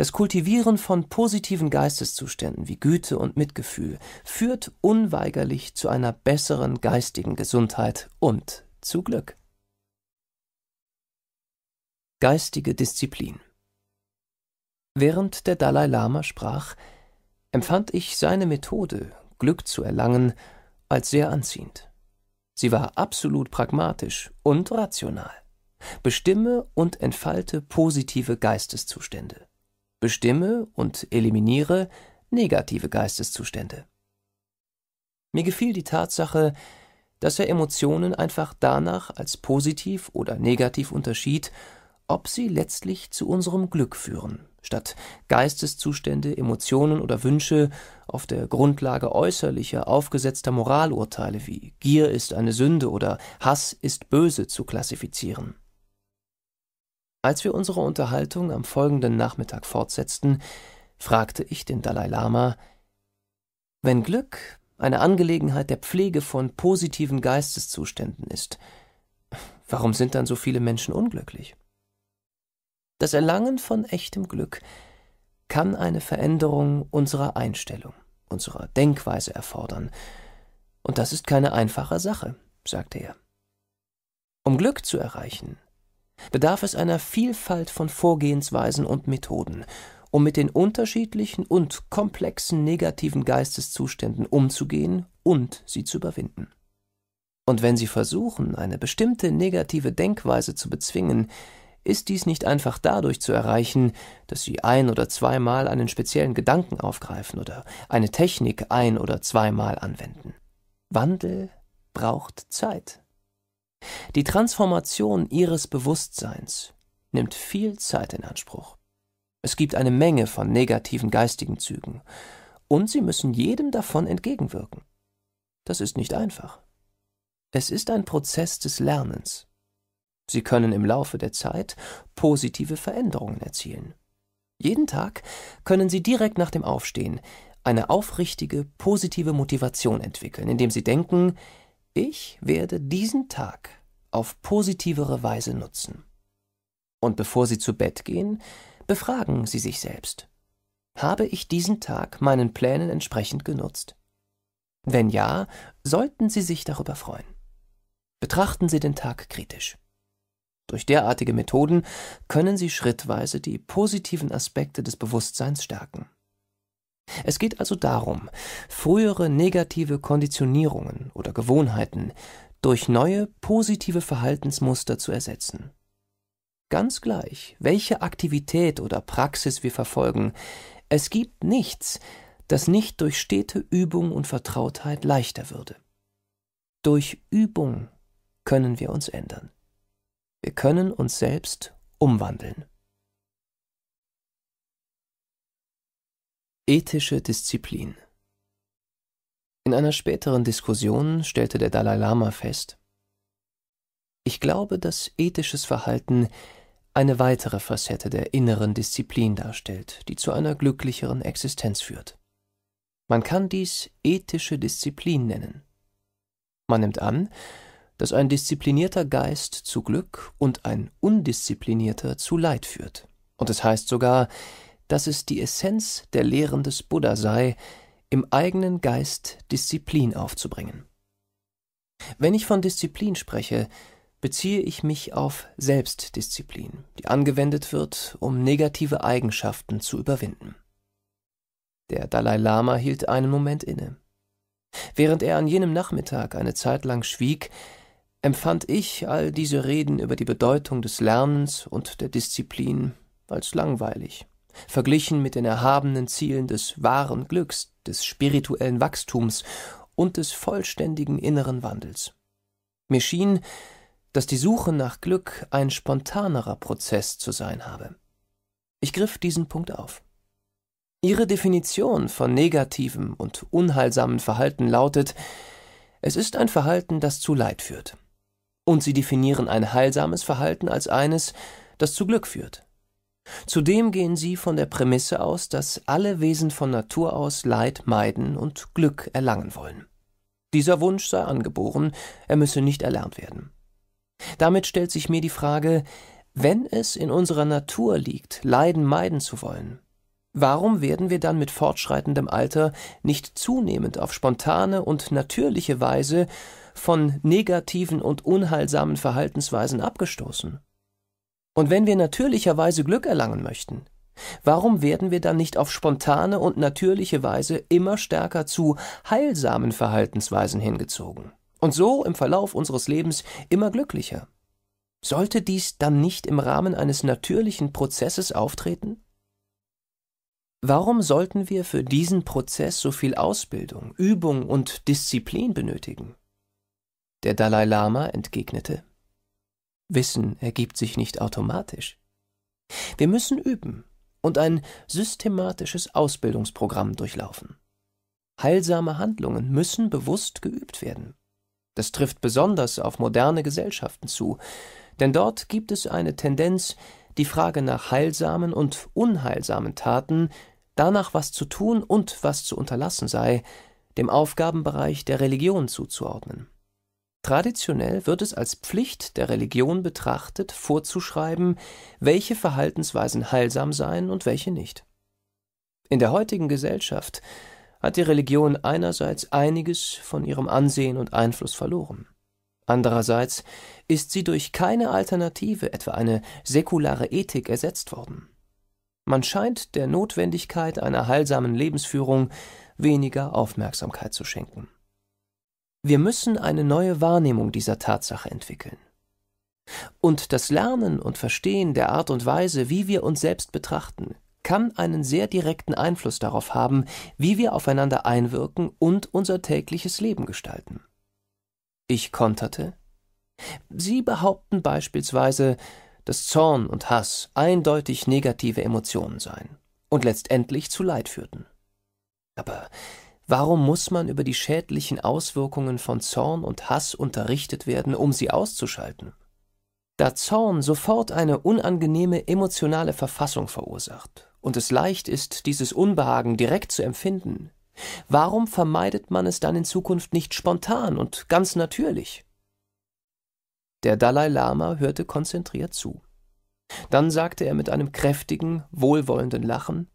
Speaker 1: das Kultivieren von positiven Geisteszuständen wie Güte und Mitgefühl führt unweigerlich zu einer besseren geistigen Gesundheit und zu Glück. Geistige Disziplin Während der Dalai Lama sprach, empfand ich seine Methode, Glück zu erlangen, als sehr anziehend. Sie war absolut pragmatisch und rational. Bestimme und entfalte positive Geisteszustände bestimme und eliminiere negative Geisteszustände. Mir gefiel die Tatsache, dass er Emotionen einfach danach als positiv oder negativ unterschied, ob sie letztlich zu unserem Glück führen, statt Geisteszustände, Emotionen oder Wünsche auf der Grundlage äußerlicher, aufgesetzter Moralurteile wie Gier ist eine Sünde oder Hass ist böse zu klassifizieren. Als wir unsere Unterhaltung am folgenden Nachmittag fortsetzten, fragte ich den Dalai Lama Wenn Glück eine Angelegenheit der Pflege von positiven Geisteszuständen ist, warum sind dann so viele Menschen unglücklich? Das Erlangen von echtem Glück kann eine Veränderung unserer Einstellung, unserer Denkweise erfordern, und das ist keine einfache Sache, sagte er. Um Glück zu erreichen, bedarf es einer Vielfalt von Vorgehensweisen und Methoden, um mit den unterschiedlichen und komplexen negativen Geisteszuständen umzugehen und sie zu überwinden. Und wenn Sie versuchen, eine bestimmte negative Denkweise zu bezwingen, ist dies nicht einfach dadurch zu erreichen, dass Sie ein oder zweimal einen speziellen Gedanken aufgreifen oder eine Technik ein oder zweimal anwenden. Wandel braucht Zeit. Die Transformation ihres Bewusstseins nimmt viel Zeit in Anspruch. Es gibt eine Menge von negativen geistigen Zügen, und sie müssen jedem davon entgegenwirken. Das ist nicht einfach. Es ist ein Prozess des Lernens. Sie können im Laufe der Zeit positive Veränderungen erzielen. Jeden Tag können Sie direkt nach dem Aufstehen eine aufrichtige, positive Motivation entwickeln, indem Sie denken, ich werde diesen Tag auf positivere Weise nutzen. Und bevor Sie zu Bett gehen, befragen Sie sich selbst. Habe ich diesen Tag meinen Plänen entsprechend genutzt? Wenn ja, sollten Sie sich darüber freuen. Betrachten Sie den Tag kritisch. Durch derartige Methoden können Sie schrittweise die positiven Aspekte des Bewusstseins stärken. Es geht also darum, frühere negative Konditionierungen oder Gewohnheiten durch neue positive Verhaltensmuster zu ersetzen. Ganz gleich, welche Aktivität oder Praxis wir verfolgen, es gibt nichts, das nicht durch stete Übung und Vertrautheit leichter würde. Durch Übung können wir uns ändern. Wir können uns selbst umwandeln. Ethische Disziplin In einer späteren Diskussion stellte der Dalai Lama fest, ich glaube, dass ethisches Verhalten eine weitere Facette der inneren Disziplin darstellt, die zu einer glücklicheren Existenz führt. Man kann dies ethische Disziplin nennen. Man nimmt an, dass ein disziplinierter Geist zu Glück und ein undisziplinierter zu Leid führt. Und es heißt sogar, dass es die Essenz der Lehren des Buddha sei, im eigenen Geist Disziplin aufzubringen. Wenn ich von Disziplin spreche, beziehe ich mich auf Selbstdisziplin, die angewendet wird, um negative Eigenschaften zu überwinden. Der Dalai Lama hielt einen Moment inne. Während er an jenem Nachmittag eine Zeit lang schwieg, empfand ich all diese Reden über die Bedeutung des Lernens und der Disziplin als langweilig verglichen mit den erhabenen Zielen des wahren Glücks, des spirituellen Wachstums und des vollständigen inneren Wandels. Mir schien, dass die Suche nach Glück ein spontanerer Prozess zu sein habe. Ich griff diesen Punkt auf. Ihre Definition von negativem und unheilsamen Verhalten lautet, es ist ein Verhalten, das zu Leid führt. Und Sie definieren ein heilsames Verhalten als eines, das zu Glück führt. Zudem gehen sie von der Prämisse aus, dass alle Wesen von Natur aus Leid meiden und Glück erlangen wollen. Dieser Wunsch sei angeboren, er müsse nicht erlernt werden. Damit stellt sich mir die Frage, wenn es in unserer Natur liegt, Leiden meiden zu wollen, warum werden wir dann mit fortschreitendem Alter nicht zunehmend auf spontane und natürliche Weise von negativen und unheilsamen Verhaltensweisen abgestoßen? Und wenn wir natürlicherweise Glück erlangen möchten, warum werden wir dann nicht auf spontane und natürliche Weise immer stärker zu heilsamen Verhaltensweisen hingezogen und so im Verlauf unseres Lebens immer glücklicher? Sollte dies dann nicht im Rahmen eines natürlichen Prozesses auftreten? Warum sollten wir für diesen Prozess so viel Ausbildung, Übung und Disziplin benötigen? Der Dalai Lama entgegnete Wissen ergibt sich nicht automatisch. Wir müssen üben und ein systematisches Ausbildungsprogramm durchlaufen. Heilsame Handlungen müssen bewusst geübt werden. Das trifft besonders auf moderne Gesellschaften zu, denn dort gibt es eine Tendenz, die Frage nach heilsamen und unheilsamen Taten, danach was zu tun und was zu unterlassen sei, dem Aufgabenbereich der Religion zuzuordnen. Traditionell wird es als Pflicht der Religion betrachtet, vorzuschreiben, welche Verhaltensweisen heilsam seien und welche nicht. In der heutigen Gesellschaft hat die Religion einerseits einiges von ihrem Ansehen und Einfluss verloren. Andererseits ist sie durch keine Alternative, etwa eine säkulare Ethik, ersetzt worden. Man scheint der Notwendigkeit einer heilsamen Lebensführung weniger Aufmerksamkeit zu schenken. Wir müssen eine neue Wahrnehmung dieser Tatsache entwickeln. Und das Lernen und Verstehen der Art und Weise, wie wir uns selbst betrachten, kann einen sehr direkten Einfluss darauf haben, wie wir aufeinander einwirken und unser tägliches Leben gestalten. Ich konterte Sie behaupten beispielsweise, dass Zorn und Hass eindeutig negative Emotionen seien und letztendlich zu Leid führten. Aber Warum muss man über die schädlichen Auswirkungen von Zorn und Hass unterrichtet werden, um sie auszuschalten? Da Zorn sofort eine unangenehme emotionale Verfassung verursacht und es leicht ist, dieses Unbehagen direkt zu empfinden, warum vermeidet man es dann in Zukunft nicht spontan und ganz natürlich? Der Dalai Lama hörte konzentriert zu. Dann sagte er mit einem kräftigen, wohlwollenden Lachen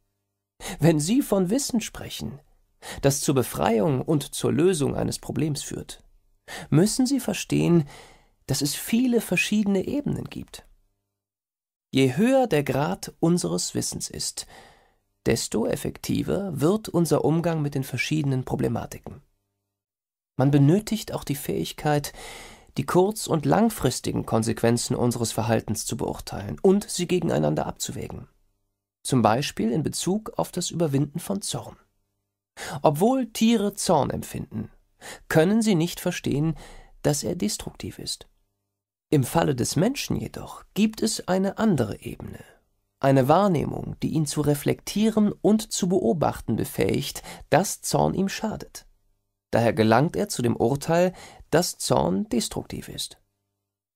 Speaker 1: Wenn Sie von Wissen sprechen, das zur Befreiung und zur Lösung eines Problems führt, müssen Sie verstehen, dass es viele verschiedene Ebenen gibt. Je höher der Grad unseres Wissens ist, desto effektiver wird unser Umgang mit den verschiedenen Problematiken. Man benötigt auch die Fähigkeit, die kurz- und langfristigen Konsequenzen unseres Verhaltens zu beurteilen und sie gegeneinander abzuwägen. Zum Beispiel in Bezug auf das Überwinden von Zorn. Obwohl Tiere Zorn empfinden, können sie nicht verstehen, dass er destruktiv ist. Im Falle des Menschen jedoch gibt es eine andere Ebene, eine Wahrnehmung, die ihn zu reflektieren und zu beobachten befähigt, dass Zorn ihm schadet. Daher gelangt er zu dem Urteil, dass Zorn destruktiv ist.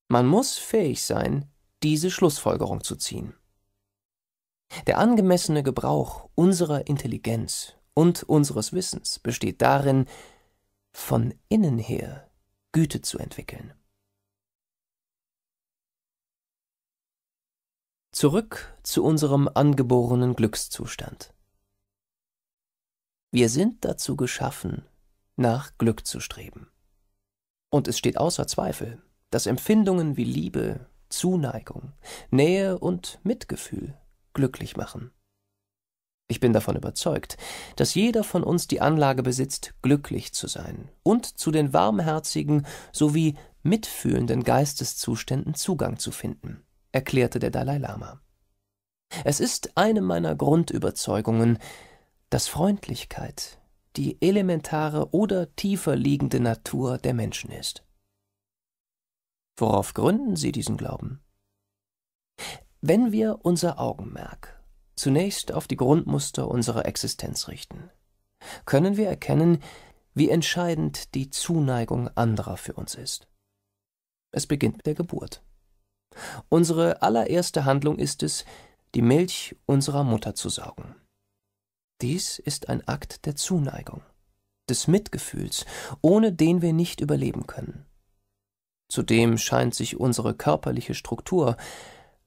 Speaker 1: Man muss fähig sein, diese Schlussfolgerung zu ziehen. Der angemessene Gebrauch unserer Intelligenz und unseres Wissens besteht darin, von innen her Güte zu entwickeln. Zurück zu unserem angeborenen Glückszustand. Wir sind dazu geschaffen, nach Glück zu streben. Und es steht außer Zweifel, dass Empfindungen wie Liebe, Zuneigung, Nähe und Mitgefühl glücklich machen. Ich bin davon überzeugt, dass jeder von uns die Anlage besitzt, glücklich zu sein und zu den warmherzigen sowie mitfühlenden Geisteszuständen Zugang zu finden, erklärte der Dalai Lama. Es ist eine meiner Grundüberzeugungen, dass Freundlichkeit die elementare oder tiefer liegende Natur der Menschen ist. Worauf gründen Sie diesen Glauben? Wenn wir unser Augenmerk zunächst auf die Grundmuster unserer Existenz richten, können wir erkennen, wie entscheidend die Zuneigung anderer für uns ist. Es beginnt mit der Geburt. Unsere allererste Handlung ist es, die Milch unserer Mutter zu saugen. Dies ist ein Akt der Zuneigung, des Mitgefühls, ohne den wir nicht überleben können. Zudem scheint sich unsere körperliche Struktur,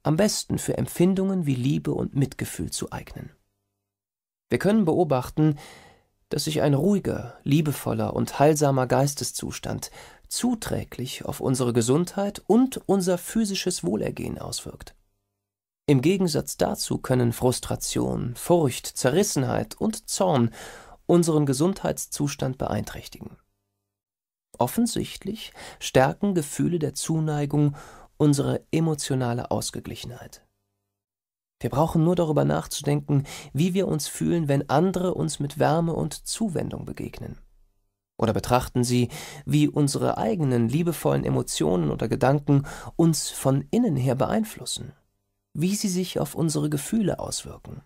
Speaker 1: am besten für Empfindungen wie Liebe und Mitgefühl zu eignen. Wir können beobachten, dass sich ein ruhiger, liebevoller und heilsamer Geisteszustand zuträglich auf unsere Gesundheit und unser physisches Wohlergehen auswirkt. Im Gegensatz dazu können Frustration, Furcht, Zerrissenheit und Zorn unseren Gesundheitszustand beeinträchtigen. Offensichtlich stärken Gefühle der Zuneigung unsere emotionale Ausgeglichenheit. Wir brauchen nur darüber nachzudenken, wie wir uns fühlen, wenn andere uns mit Wärme und Zuwendung begegnen. Oder betrachten Sie, wie unsere eigenen liebevollen Emotionen oder Gedanken uns von innen her beeinflussen, wie sie sich auf unsere Gefühle auswirken.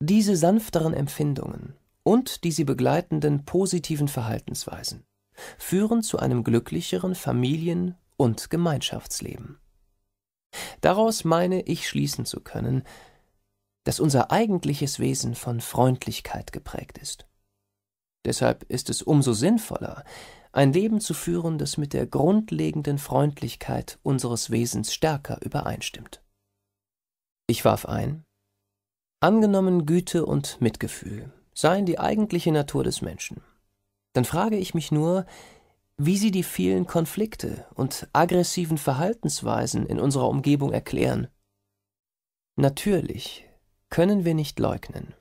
Speaker 1: Diese sanfteren Empfindungen und die sie begleitenden positiven Verhaltensweisen führen zu einem glücklicheren Familien-, und Gemeinschaftsleben. Daraus meine ich schließen zu können, dass unser eigentliches Wesen von Freundlichkeit geprägt ist. Deshalb ist es umso sinnvoller, ein Leben zu führen, das mit der grundlegenden Freundlichkeit unseres Wesens stärker übereinstimmt. Ich warf ein, angenommen Güte und Mitgefühl seien die eigentliche Natur des Menschen. Dann frage ich mich nur, wie sie die vielen Konflikte und aggressiven Verhaltensweisen in unserer Umgebung erklären. Natürlich können wir nicht leugnen,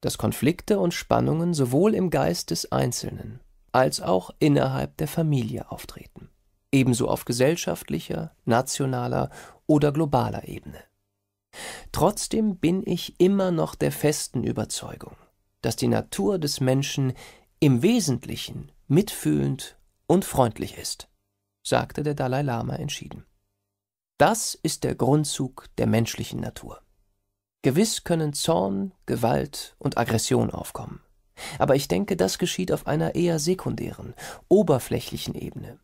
Speaker 1: dass Konflikte und Spannungen sowohl im Geist des Einzelnen als auch innerhalb der Familie auftreten, ebenso auf gesellschaftlicher, nationaler oder globaler Ebene. Trotzdem bin ich immer noch der festen Überzeugung, dass die Natur des Menschen im Wesentlichen mitfühlend und freundlich ist, sagte der Dalai Lama entschieden. Das ist der Grundzug der menschlichen Natur. Gewiss können Zorn, Gewalt und Aggression aufkommen. Aber ich denke, das geschieht auf einer eher sekundären, oberflächlichen Ebene.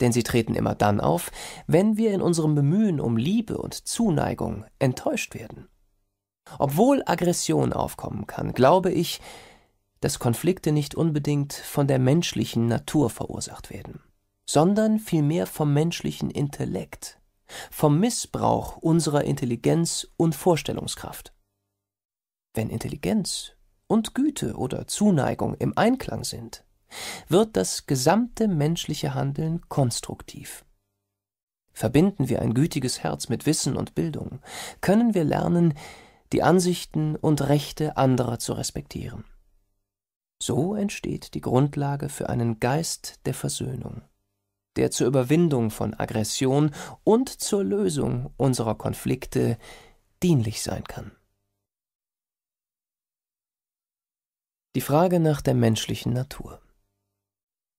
Speaker 1: Denn sie treten immer dann auf, wenn wir in unserem Bemühen um Liebe und Zuneigung enttäuscht werden. Obwohl Aggression aufkommen kann, glaube ich, dass Konflikte nicht unbedingt von der menschlichen Natur verursacht werden, sondern vielmehr vom menschlichen Intellekt, vom Missbrauch unserer Intelligenz und Vorstellungskraft. Wenn Intelligenz und Güte oder Zuneigung im Einklang sind, wird das gesamte menschliche Handeln konstruktiv. Verbinden wir ein gütiges Herz mit Wissen und Bildung, können wir lernen, die Ansichten und Rechte anderer zu respektieren. So entsteht die Grundlage für einen Geist der Versöhnung, der zur Überwindung von Aggression und zur Lösung unserer Konflikte dienlich sein kann. Die Frage nach der menschlichen Natur.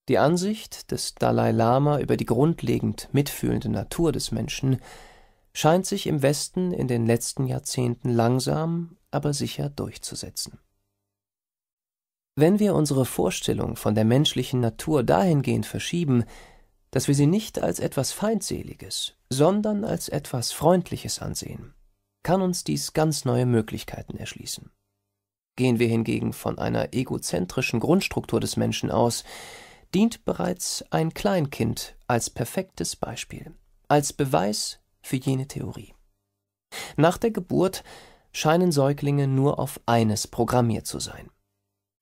Speaker 1: Die Ansicht des Dalai Lama über die grundlegend mitfühlende Natur des Menschen scheint sich im Westen in den letzten Jahrzehnten langsam, aber sicher durchzusetzen. Wenn wir unsere Vorstellung von der menschlichen Natur dahingehend verschieben, dass wir sie nicht als etwas Feindseliges, sondern als etwas Freundliches ansehen, kann uns dies ganz neue Möglichkeiten erschließen. Gehen wir hingegen von einer egozentrischen Grundstruktur des Menschen aus, dient bereits ein Kleinkind als perfektes Beispiel, als Beweis für jene Theorie. Nach der Geburt scheinen Säuglinge nur auf eines programmiert zu sein,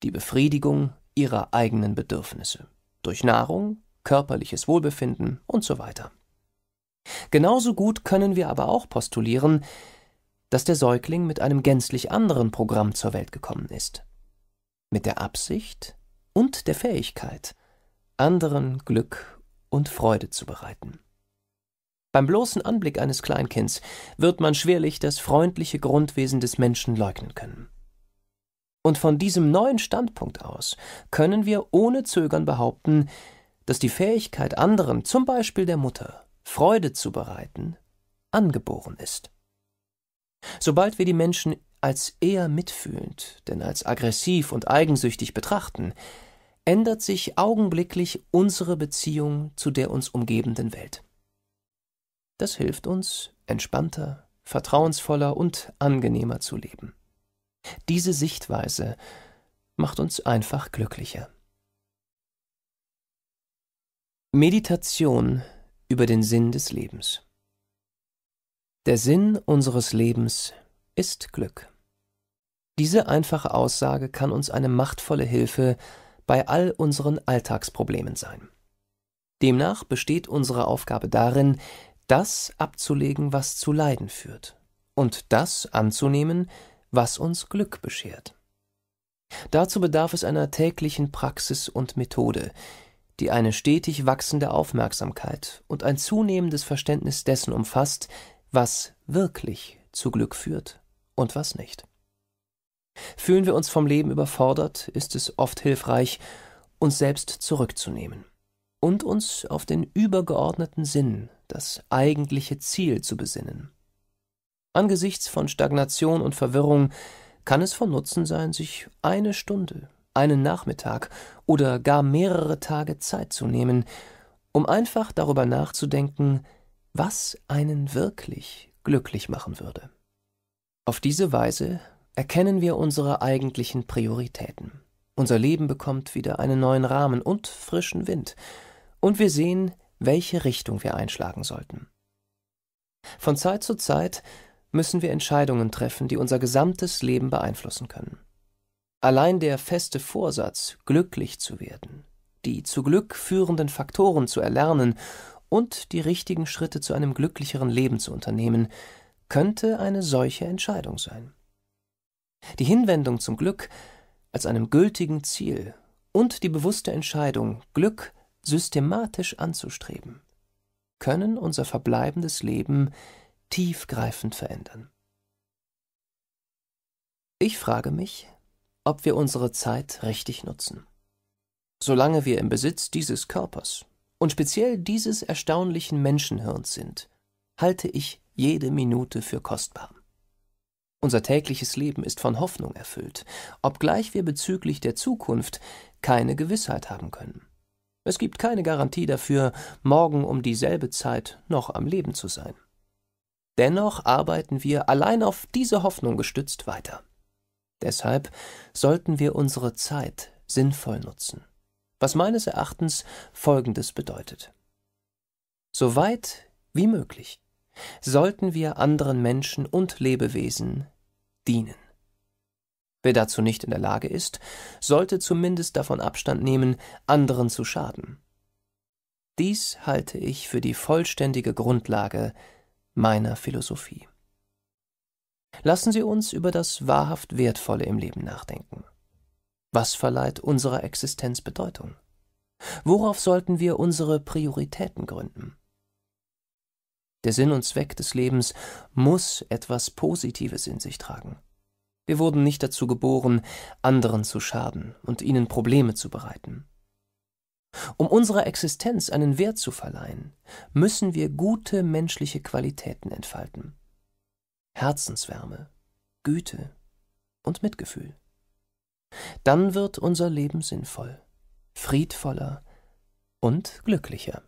Speaker 1: die Befriedigung ihrer eigenen Bedürfnisse durch Nahrung, körperliches Wohlbefinden und so weiter. Genauso gut können wir aber auch postulieren, dass der Säugling mit einem gänzlich anderen Programm zur Welt gekommen ist. Mit der Absicht und der Fähigkeit, anderen Glück und Freude zu bereiten. Beim bloßen Anblick eines Kleinkinds wird man schwerlich das freundliche Grundwesen des Menschen leugnen können. Und von diesem neuen Standpunkt aus können wir ohne Zögern behaupten, dass die Fähigkeit anderen, zum Beispiel der Mutter, Freude zu bereiten, angeboren ist. Sobald wir die Menschen als eher mitfühlend, denn als aggressiv und eigensüchtig betrachten, ändert sich augenblicklich unsere Beziehung zu der uns umgebenden Welt. Das hilft uns, entspannter, vertrauensvoller und angenehmer zu leben. Diese Sichtweise macht uns einfach glücklicher. Meditation über den Sinn des Lebens. Der Sinn unseres Lebens ist Glück. Diese einfache Aussage kann uns eine machtvolle Hilfe bei all unseren Alltagsproblemen sein. Demnach besteht unsere Aufgabe darin, das abzulegen, was zu Leiden führt, und das anzunehmen, was uns Glück beschert. Dazu bedarf es einer täglichen Praxis und Methode, die eine stetig wachsende Aufmerksamkeit und ein zunehmendes Verständnis dessen umfasst, was wirklich zu Glück führt und was nicht. Fühlen wir uns vom Leben überfordert, ist es oft hilfreich, uns selbst zurückzunehmen und uns auf den übergeordneten Sinn, das eigentliche Ziel zu besinnen Angesichts von Stagnation und Verwirrung kann es von Nutzen sein, sich eine Stunde, einen Nachmittag oder gar mehrere Tage Zeit zu nehmen, um einfach darüber nachzudenken, was einen wirklich glücklich machen würde. Auf diese Weise erkennen wir unsere eigentlichen Prioritäten. Unser Leben bekommt wieder einen neuen Rahmen und frischen Wind, und wir sehen, welche Richtung wir einschlagen sollten. Von Zeit zu Zeit müssen wir Entscheidungen treffen, die unser gesamtes Leben beeinflussen können. Allein der feste Vorsatz, glücklich zu werden, die zu Glück führenden Faktoren zu erlernen und die richtigen Schritte zu einem glücklicheren Leben zu unternehmen, könnte eine solche Entscheidung sein. Die Hinwendung zum Glück als einem gültigen Ziel und die bewusste Entscheidung, Glück systematisch anzustreben, können unser verbleibendes Leben tiefgreifend verändern. Ich frage mich, ob wir unsere Zeit richtig nutzen. Solange wir im Besitz dieses Körpers und speziell dieses erstaunlichen Menschenhirns sind, halte ich jede Minute für kostbar. Unser tägliches Leben ist von Hoffnung erfüllt, obgleich wir bezüglich der Zukunft keine Gewissheit haben können. Es gibt keine Garantie dafür, morgen um dieselbe Zeit noch am Leben zu sein. Dennoch arbeiten wir allein auf diese Hoffnung gestützt weiter. Deshalb sollten wir unsere Zeit sinnvoll nutzen, was meines Erachtens Folgendes bedeutet. Soweit wie möglich sollten wir anderen Menschen und Lebewesen dienen. Wer dazu nicht in der Lage ist, sollte zumindest davon Abstand nehmen, anderen zu schaden. Dies halte ich für die vollständige Grundlage meiner Philosophie. Lassen Sie uns über das wahrhaft Wertvolle im Leben nachdenken. Was verleiht unserer Existenz Bedeutung? Worauf sollten wir unsere Prioritäten gründen? Der Sinn und Zweck des Lebens muss etwas Positives in sich tragen. Wir wurden nicht dazu geboren, anderen zu schaden und ihnen Probleme zu bereiten. Um unserer Existenz einen Wert zu verleihen, müssen wir gute menschliche Qualitäten entfalten. Herzenswärme, Güte und Mitgefühl. Dann wird unser Leben sinnvoll, friedvoller und glücklicher.